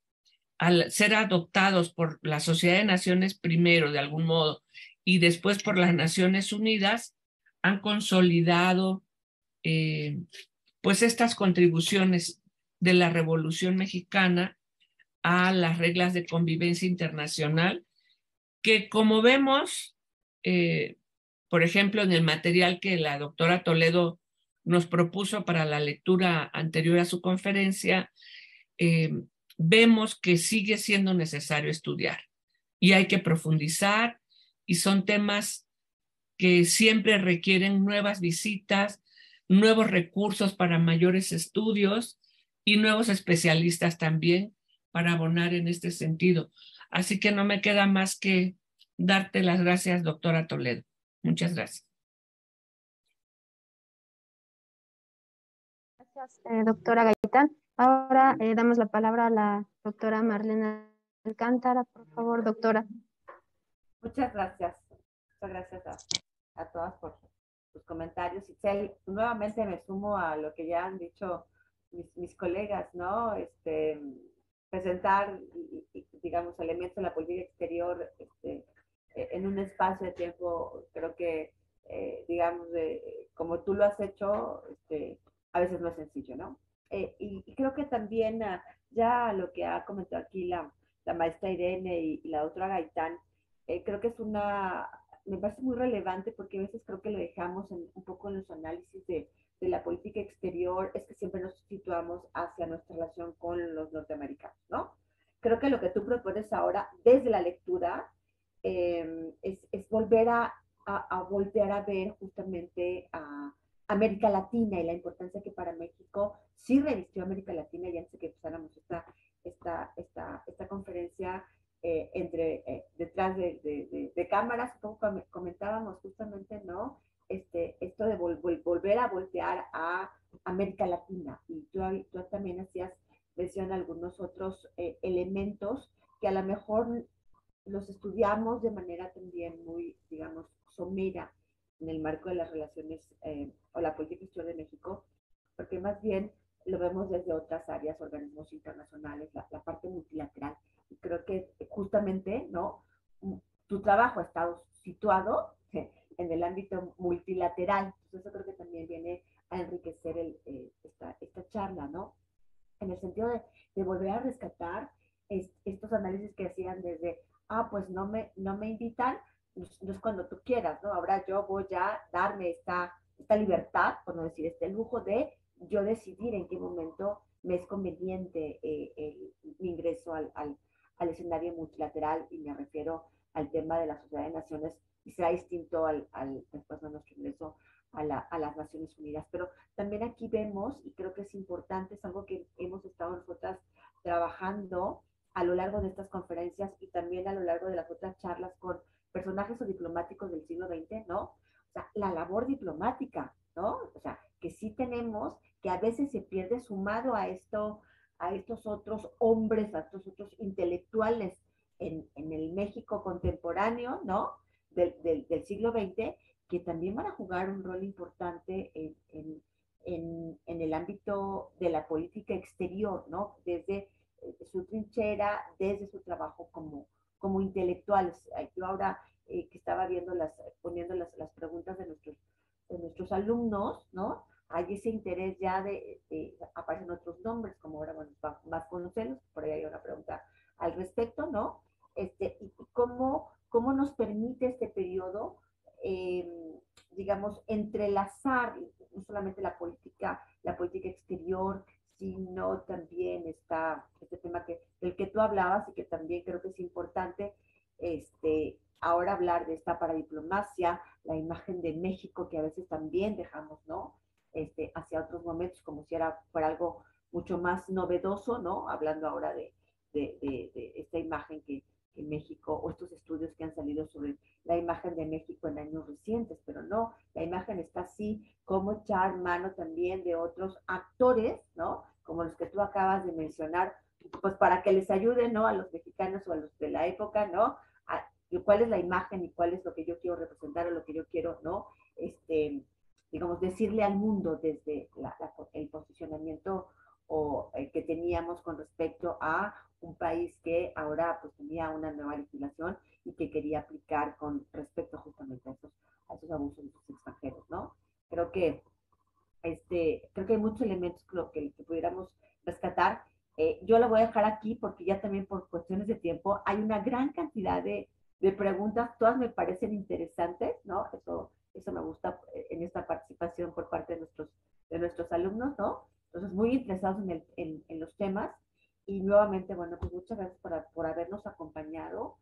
al ser adoptados por la Sociedad de Naciones primero de algún modo y después por las Naciones Unidas han consolidado eh, pues estas contribuciones de la Revolución Mexicana a las reglas de convivencia internacional que como vemos, eh, por ejemplo, en el material que la doctora Toledo nos propuso para la lectura anterior a su conferencia, eh, vemos que sigue siendo necesario estudiar y hay que profundizar y son temas que siempre requieren nuevas visitas, nuevos recursos para mayores estudios y nuevos especialistas también para abonar en este sentido. Así que no me queda más que darte las gracias, doctora Toledo. Muchas gracias. Gracias, eh, doctora Gaitán. Ahora eh, damos la palabra a la doctora Marlena Alcántara. Por favor, doctora. Muchas gracias. Muchas gracias a, todas por sus comentarios. nuevamente me sumo a lo que ya han dicho mis, mis colegas, ¿no? Este, presentar, digamos, elementos de la política exterior este, e, en un espacio de tiempo, creo que, eh, digamos, de, como tú lo has hecho, este, a veces no es sencillo, ¿no? Eh, y, creo que también ah, ya lo que ha comentado aquí la, maestra Irene y, la otra Gaitán, eh, creo que es una, me parece muy relevante porque a veces creo que lo dejamos un poco en los análisis de, de la política exterior es que siempre nos situamos hacia nuestra relación con los norteamericanos, ¿no? Creo que lo que tú propones ahora desde la lectura em, es, volver a, voltear a, a ver justamente a América Latina y la importancia que para México sí revistió América Latina y antes que empezáramos pues, esta, esta, esta, conferencia. Eh, entre eh, detrás de, de cámaras, como comentábamos justamente, ¿no? Este, esto de volver a voltear a América Latina. Y tú, tú también hacías mención a algunos otros eh, elementos que a lo mejor los estudiamos de manera también muy, digamos, somera en el marco de las relaciones eh, o la política exterior de México, porque más bien lo vemos desde otras áreas, organismos internacionales, la, parte multilateral. Y creo que justamente, ¿no? Mm, tu trabajo ha estado situado en el ámbito multilateral. Entonces eso creo que también viene a enriquecer eh, esta, esta, charla, ¿no? En el sentido de, de volver a rescatar estos análisis que hacían desde, ah, pues no me, no me invitan, no es cuando tú quieras, ¿no? Ahora yo voy a darme esta, esta libertad, por no decir este lujo, de yo decidir en qué momento me es conveniente eh, el, mi ingreso al, al, al escenario multilateral y me refiero al tema de la Sociedad de Naciones y será distinto al, después de nuestro ingreso a, la, las Naciones Unidas. Pero también aquí vemos, y creo que es importante, es algo que hemos estado nosotras trabajando a lo largo de estas conferencias y también a lo largo de las otras charlas con personajes o diplomáticos del siglo XX, ¿no? O sea, la labor diplomática, ¿no? O sea, que sí tenemos, que a veces se pierde sumado a esto, a estos otros hombres, a estos otros intelectuales en, en el México contemporáneo, ¿no? del, siglo XX que también van a jugar un rol importante en, el ámbito de la política exterior, ¿no? Desde eh, su trinchera, desde su trabajo como, como intelectuales. Yo ahora eh, que estaba viendo las, poniendo las, preguntas de nuestros, nuestros alumnos, ¿no? Hay ese interés ya de, aparecen otros nombres, como ahora, bueno, más conocerlos por ahí hay una pregunta al respecto, ¿no? Este, y cómo cómo nos permite este periodo, em, digamos, entrelazar no solamente la política, la política exterior, sino también está este tema que, del que tú hablabas y que también creo que es importante este, ahora hablar de esta paradiplomacia, la imagen de México que a veces también dejamos, ¿no? Este, hacia otros momentos, como si era, fuera algo mucho más novedoso, ¿no? Hablando ahora de esta imagen que, en México o estos estudios que han salido sobre la imagen de México en años recientes, pero no, la imagen está así como echar mano también de otros actores, ¿no? Como los que tú acabas de mencionar, pues para que les ayuden, ¿no? A los mexicanos o a los de la época, ¿no? cuál es la imagen y cuál es lo que yo quiero representar o lo que yo quiero, ¿no? Este, digamos, decirle al mundo desde el posicionamiento o, eh, que teníamos con respecto a un país que ahora pues tenía una nueva legislación y que quería aplicar con respecto justamente a esos, a esos abusos de extranjeros, ¿no? Creo que, este, creo que hay muchos elementos que, que pudiéramos rescatar. Eh, yo lo voy a dejar aquí porque ya también por cuestiones de tiempo hay una gran cantidad de, de preguntas, todas me parecen interesantes, ¿no? Eso, eso me gusta eh, en esta participación por parte de nuestros, de nuestros alumnos, ¿no? Entonces, muy interesados en, el, en los temas. Y nuevamente, bueno, pues muchas gracias por, habernos acompañado.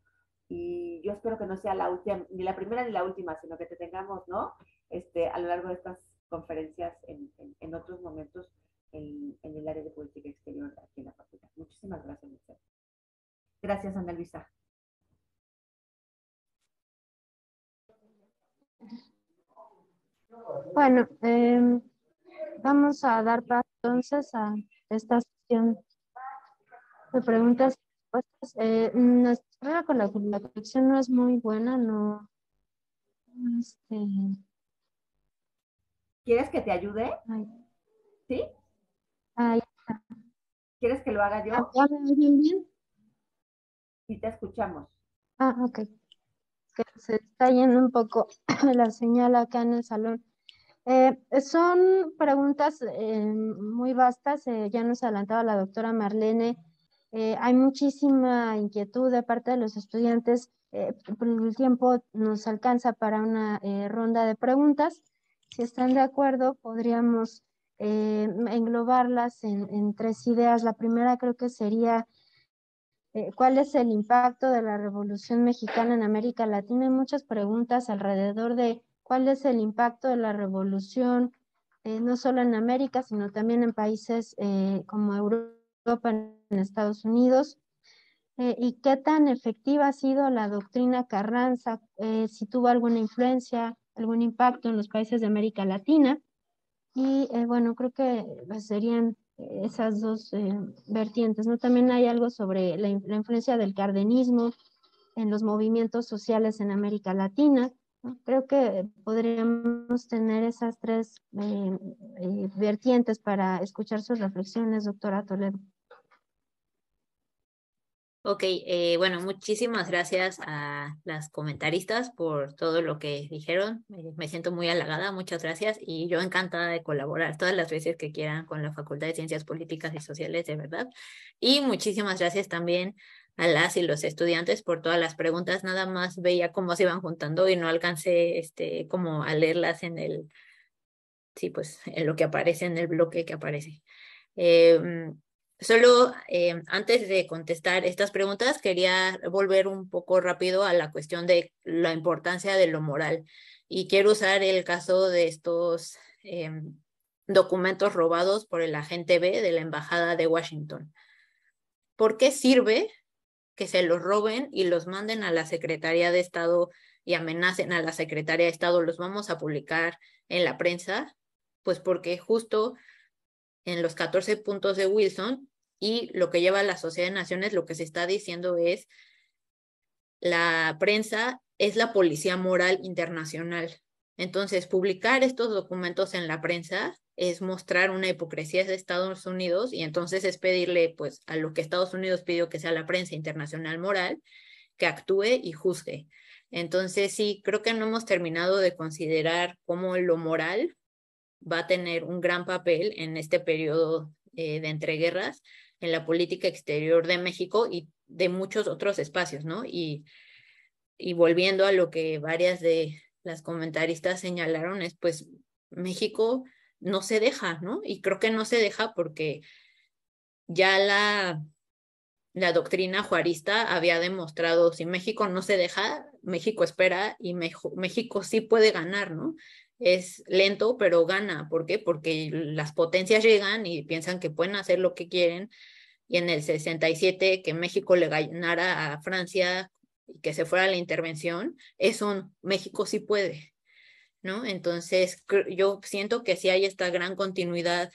Y yo espero que no sea la última, ni la primera ni la última, sino que te tengamos, ¿no? Este, a lo largo de estas conferencias en, en, otros momentos en, el área de política exterior aquí en la facultad. Muchísimas gracias, Michelle. Gracias, Ana Luisa. Bueno, em, vamos a dar paso entonces a esta sesión de preguntas y respuestas. nuestra eh, mm, con la, conexión no es muy buena, no. Este. ¿Quieres que te ayude? ¿Sí? ¿Quieres que lo haga yo? Ah, bien? Sí, te escuchamos. Ah, ok. se está yendo un poco la señal acá en el salón. Eh, son preguntas eh, muy vastas, ya nos adelantaba la doctora Marlene eh, hay muchísima inquietud de parte de los estudiantes. Eh, por el tiempo nos alcanza para una eh, ronda de preguntas. Si están de acuerdo, podríamos englobarlas en, en, tres ideas. La primera creo que sería cuál es el impacto de la Revolución Mexicana en América Latina. Hay muchas preguntas alrededor de cuál es el impacto de la revolución, no solo en América, sino también en países como Europa, en Estados Unidos. Eh, ¿Y qué tan efectiva ha sido la doctrina Carranza? Eh, si tuvo alguna influencia, algún impacto en los países de América Latina. Y eh, bueno, creo que pues, serían esas dos vertientes. ¿no? También hay algo sobre la, influencia del cardenismo en los movimientos sociales en América Latina. Creo que podríamos tener esas tres vertientes para escuchar sus reflexiones, doctora Toledo. Ok, eh, bueno, muchísimas gracias a las comentaristas por todo lo que dijeron. Eh, me siento muy halagada, muchas gracias y yo encantada de colaborar todas las veces que quieran con la Facultad de Ciencias Políticas y Sociales, de verdad. Y muchísimas gracias también a las y los estudiantes por todas las preguntas. Nada más veía cómo se iban juntando y no alcancé este, como a leerlas en el, sí, pues en lo que aparece en el bloque que aparece. Em, Solo eh, antes de contestar estas preguntas, quería volver un poco rápido a la cuestión de la importancia de lo moral. Y quiero usar el caso de estos em, documentos robados por el agente B de la Embajada de Washington. ¿Por qué sirve que se los roben y los manden a la Secretaría de Estado y amenacen a la Secretaría de Estado? Los vamos a publicar en la prensa. Pues porque justo en los 14 puntos de Wilson y lo que lleva la Sociedad de Naciones, lo que se está diciendo es la prensa es la policía moral internacional. Entonces, publicar estos documentos en la prensa es mostrar una hipocresía de Estados Unidos y entonces es pedirle pues a lo que Estados Unidos pidió que sea la prensa internacional moral que actúe y juzgue. Entonces, sí, creo que no hemos terminado de considerar cómo lo moral va a tener un gran papel en este periodo eh, de entreguerras, en la política exterior de México y de muchos otros espacios, ¿no? Y, y volviendo a lo que varias de las comentaristas señalaron, es pues México no se deja, ¿no? Y creo que no se deja porque ya la, la doctrina juarista había demostrado, si México no se deja, México espera y México sí puede ganar, ¿no? es lento, pero gana. ¿Por qué? Porque las potencias llegan y piensan que pueden hacer lo que quieren. Y en el 67, que México le ganara a Francia y que se fuera la intervención, es un México sí puede, ¿no? Entonces, yo siento que sí hay esta gran continuidad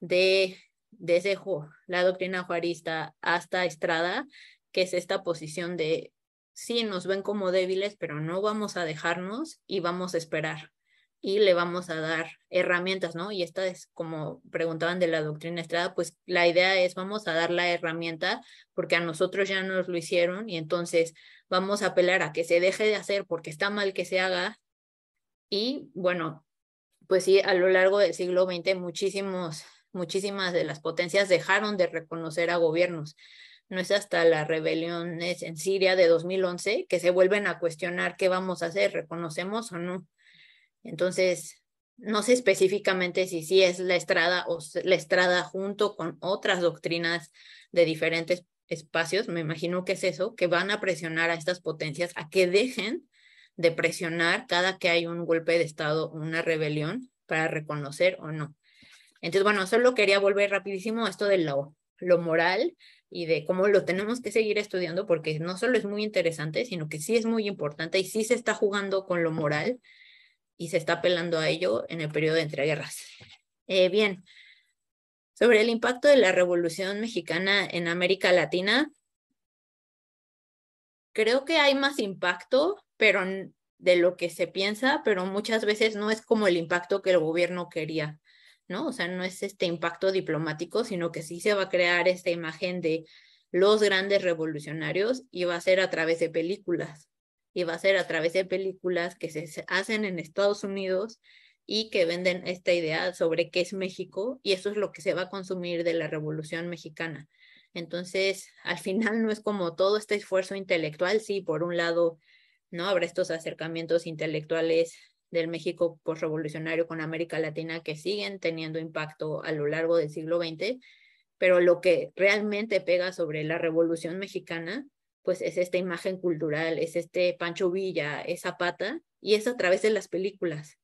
de desde la doctrina juarista hasta Estrada, que es esta posición de sí, nos ven como débiles, pero no vamos a dejarnos y vamos a esperar y le vamos a dar herramientas, ¿no? Y esta es como preguntaban de la doctrina Estrada, pues la idea es vamos a dar la herramienta porque a nosotros ya nos lo hicieron y entonces vamos a apelar a que se deje de hacer porque está mal que se haga. Y bueno, pues sí, a lo largo del siglo XX muchísimos, muchísimas de las potencias dejaron de reconocer a gobiernos. No es hasta las rebeliones en Siria de 2011 que se vuelven a cuestionar qué vamos a hacer, reconocemos o no. Entonces, no sé específicamente si sí es la estrada o la estrada junto con otras doctrinas de diferentes espacios, me imagino que es eso, que van a presionar a estas potencias a que dejen de presionar cada que hay un golpe de Estado una rebelión para reconocer o no. Entonces, bueno, solo quería volver rapidísimo a esto de lo, lo moral y de cómo lo tenemos que seguir estudiando, porque no solo es muy interesante, sino que sí es muy importante y sí se está jugando con lo moral y se está apelando a ello en el periodo de entreguerras. Eh, bien, sobre el impacto de la Revolución Mexicana en América Latina, creo que hay más impacto, pero de lo que se piensa, pero muchas veces no es como el impacto que el gobierno quería, ¿no? O sea, no es este impacto diplomático, sino que sí se va a crear esta imagen de los grandes revolucionarios y va a ser a través de películas y va a ser a través de películas que se hacen en Estados Unidos y que venden esta idea sobre qué es México y eso es lo que se va a consumir de la Revolución Mexicana. Entonces, al final no es como todo este esfuerzo intelectual, sí, por un lado, ¿no? Habrá estos acercamientos intelectuales del México postrevolucionario con América Latina que siguen teniendo impacto a lo largo del siglo XX, pero lo que realmente pega sobre la Revolución Mexicana pues es esta imagen cultural, es este Pancho Villa, esa pata, y es a través de las películas,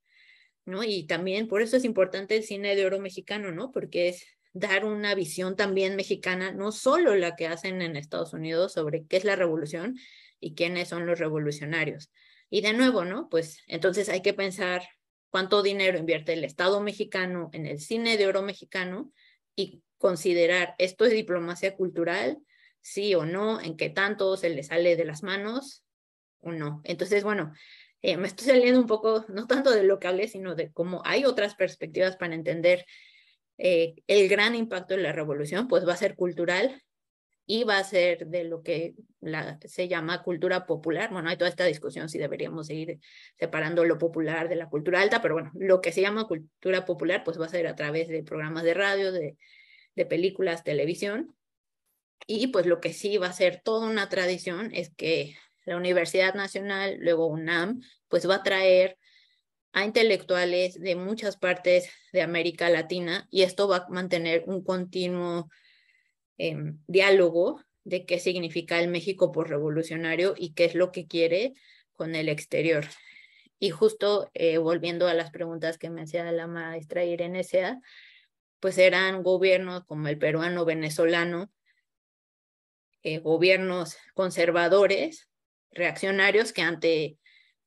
¿no? Y también por eso es importante el cine de oro mexicano, ¿no? Porque es dar una visión también mexicana, no solo la que hacen en Estados Unidos sobre qué es la revolución y quiénes son los revolucionarios. Y de nuevo, ¿no? Pues entonces hay que pensar cuánto dinero invierte el Estado mexicano en el cine de oro mexicano y considerar esto es diplomacia cultural, sí o no, en qué tanto se le sale de las manos o no. Entonces, bueno, eh, me estoy saliendo un poco, no tanto de lo que hablé, sino de cómo hay otras perspectivas para entender eh, el gran impacto de la revolución, pues va a ser cultural y va a ser de lo que se llama cultura popular. Bueno, hay toda esta discusión si deberíamos seguir separando lo popular de la cultura alta, pero bueno, lo que se llama cultura popular, pues va a ser a través de programas de radio, de películas, televisión, y pues lo que sí va a ser toda una tradición es que la Universidad Nacional, luego UNAM, pues va a traer a intelectuales de muchas partes de América Latina y esto va a mantener un continuo em, diálogo de qué significa el México por revolucionario y qué es lo que quiere con el exterior. Y justo eh, volviendo a las preguntas que me hacía la maestra Irene Sea, pues eran gobiernos como el peruano, venezolano, eh, gobiernos conservadores, reaccionarios, que ante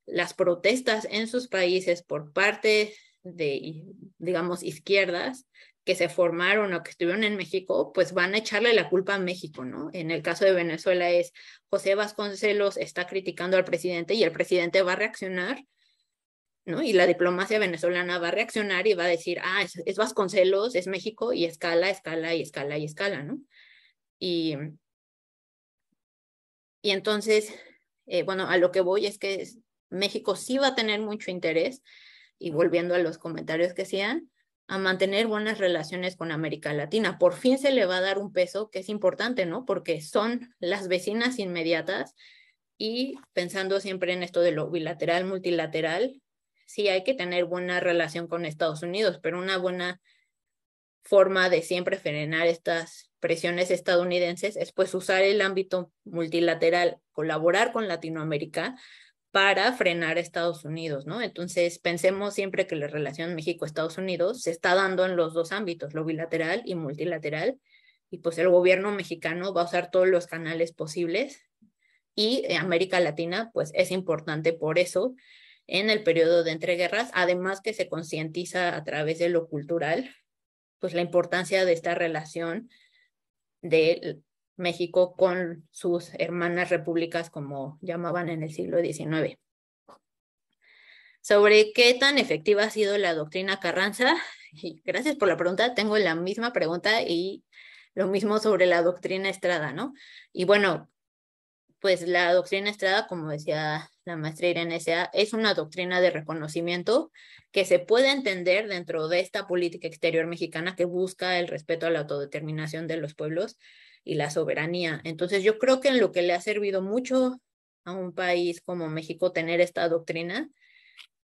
las protestas en sus países por parte de, digamos, izquierdas que se formaron o que estuvieron en México, pues van a echarle la culpa a México, ¿no? En el caso de Venezuela es José Vasconcelos está criticando al presidente y el presidente va a reaccionar, ¿no? Y la diplomacia venezolana va a reaccionar y va a decir, ah, es, es Vasconcelos, es México, y escala, escala y escala y escala, ¿no? Y y entonces, eh, bueno, a lo que voy es que México sí va a tener mucho interés, y volviendo a los comentarios que hacían, a mantener buenas relaciones con América Latina. Por fin se le va a dar un peso que es importante, ¿no? Porque son las vecinas inmediatas y pensando siempre en esto de lo bilateral, multilateral, sí hay que tener buena relación con Estados Unidos, pero una buena forma de siempre frenar estas presiones estadounidenses es pues usar el ámbito multilateral, colaborar con Latinoamérica para frenar a Estados Unidos, ¿no? Entonces, pensemos siempre que la relación México-Estados Unidos se está dando en los dos ámbitos, lo bilateral y multilateral, y pues el gobierno mexicano va a usar todos los canales posibles y eh, América Latina pues es importante por eso en el periodo de entreguerras, además que se concientiza a través de lo cultural, pues la importancia de esta relación de México con sus hermanas repúblicas, como llamaban en el siglo XIX. Sobre qué tan efectiva ha sido la doctrina Carranza, y gracias por la pregunta, tengo la misma pregunta y lo mismo sobre la doctrina Estrada, ¿no? Y bueno, pues la doctrina Estrada, como decía la maestría Irene es una doctrina de reconocimiento que se puede entender dentro de esta política exterior mexicana que busca el respeto a la autodeterminación de los pueblos y la soberanía. Entonces, yo creo que en lo que le ha servido mucho a un país como México tener esta doctrina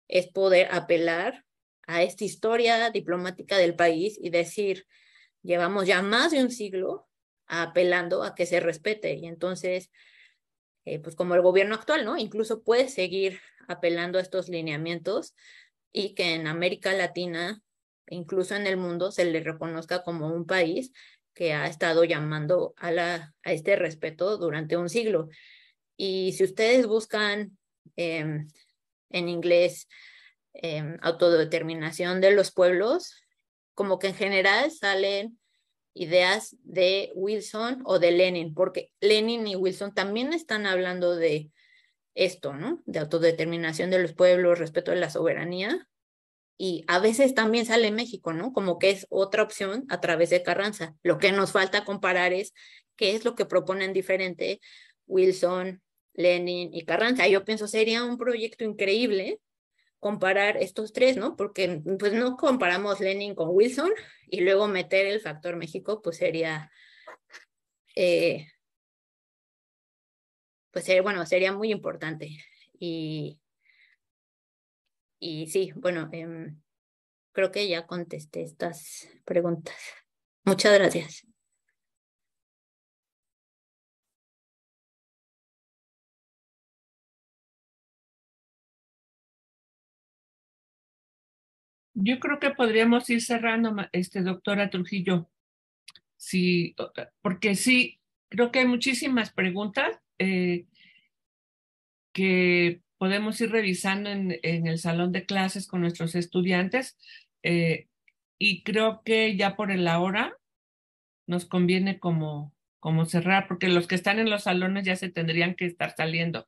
es poder apelar a esta historia diplomática del país y decir, llevamos ya más de un siglo apelando a que se respete. Y entonces, eh, pues como el gobierno actual, ¿no? Incluso puede seguir apelando a estos lineamientos y que en América Latina, incluso en el mundo, se le reconozca como un país que ha estado llamando a, este respeto durante un siglo. Y si ustedes buscan em, en inglés em, autodeterminación de los pueblos, como que en general salen ideas de Wilson o de Lenin, porque Lenin y Wilson también están hablando de esto, ¿no? De autodeterminación de los pueblos, respeto de la soberanía. Y a veces también sale México, ¿no? Como que es otra opción a través de Carranza. Lo que nos falta comparar es qué es lo que proponen diferente Wilson, Lenin y Carranza. Yo pienso sería un proyecto increíble comparar estos tres, ¿no? Porque pues no comparamos Lenin con Wilson y luego meter el factor México, pues sería, eh, pues sería, eh, bueno, sería muy importante. Y, y sí, bueno, em, creo que ya contesté estas preguntas. Muchas gracias. yo creo que podríamos ir cerrando, este, doctora Trujillo, sí, eh, porque sí, creo que hay muchísimas preguntas eh, que podemos ir revisando en, el salón de clases con nuestros estudiantes eh, y creo que ya por el ahora nos conviene como, como cerrar, porque los que están en los salones ya se tendrían que estar saliendo.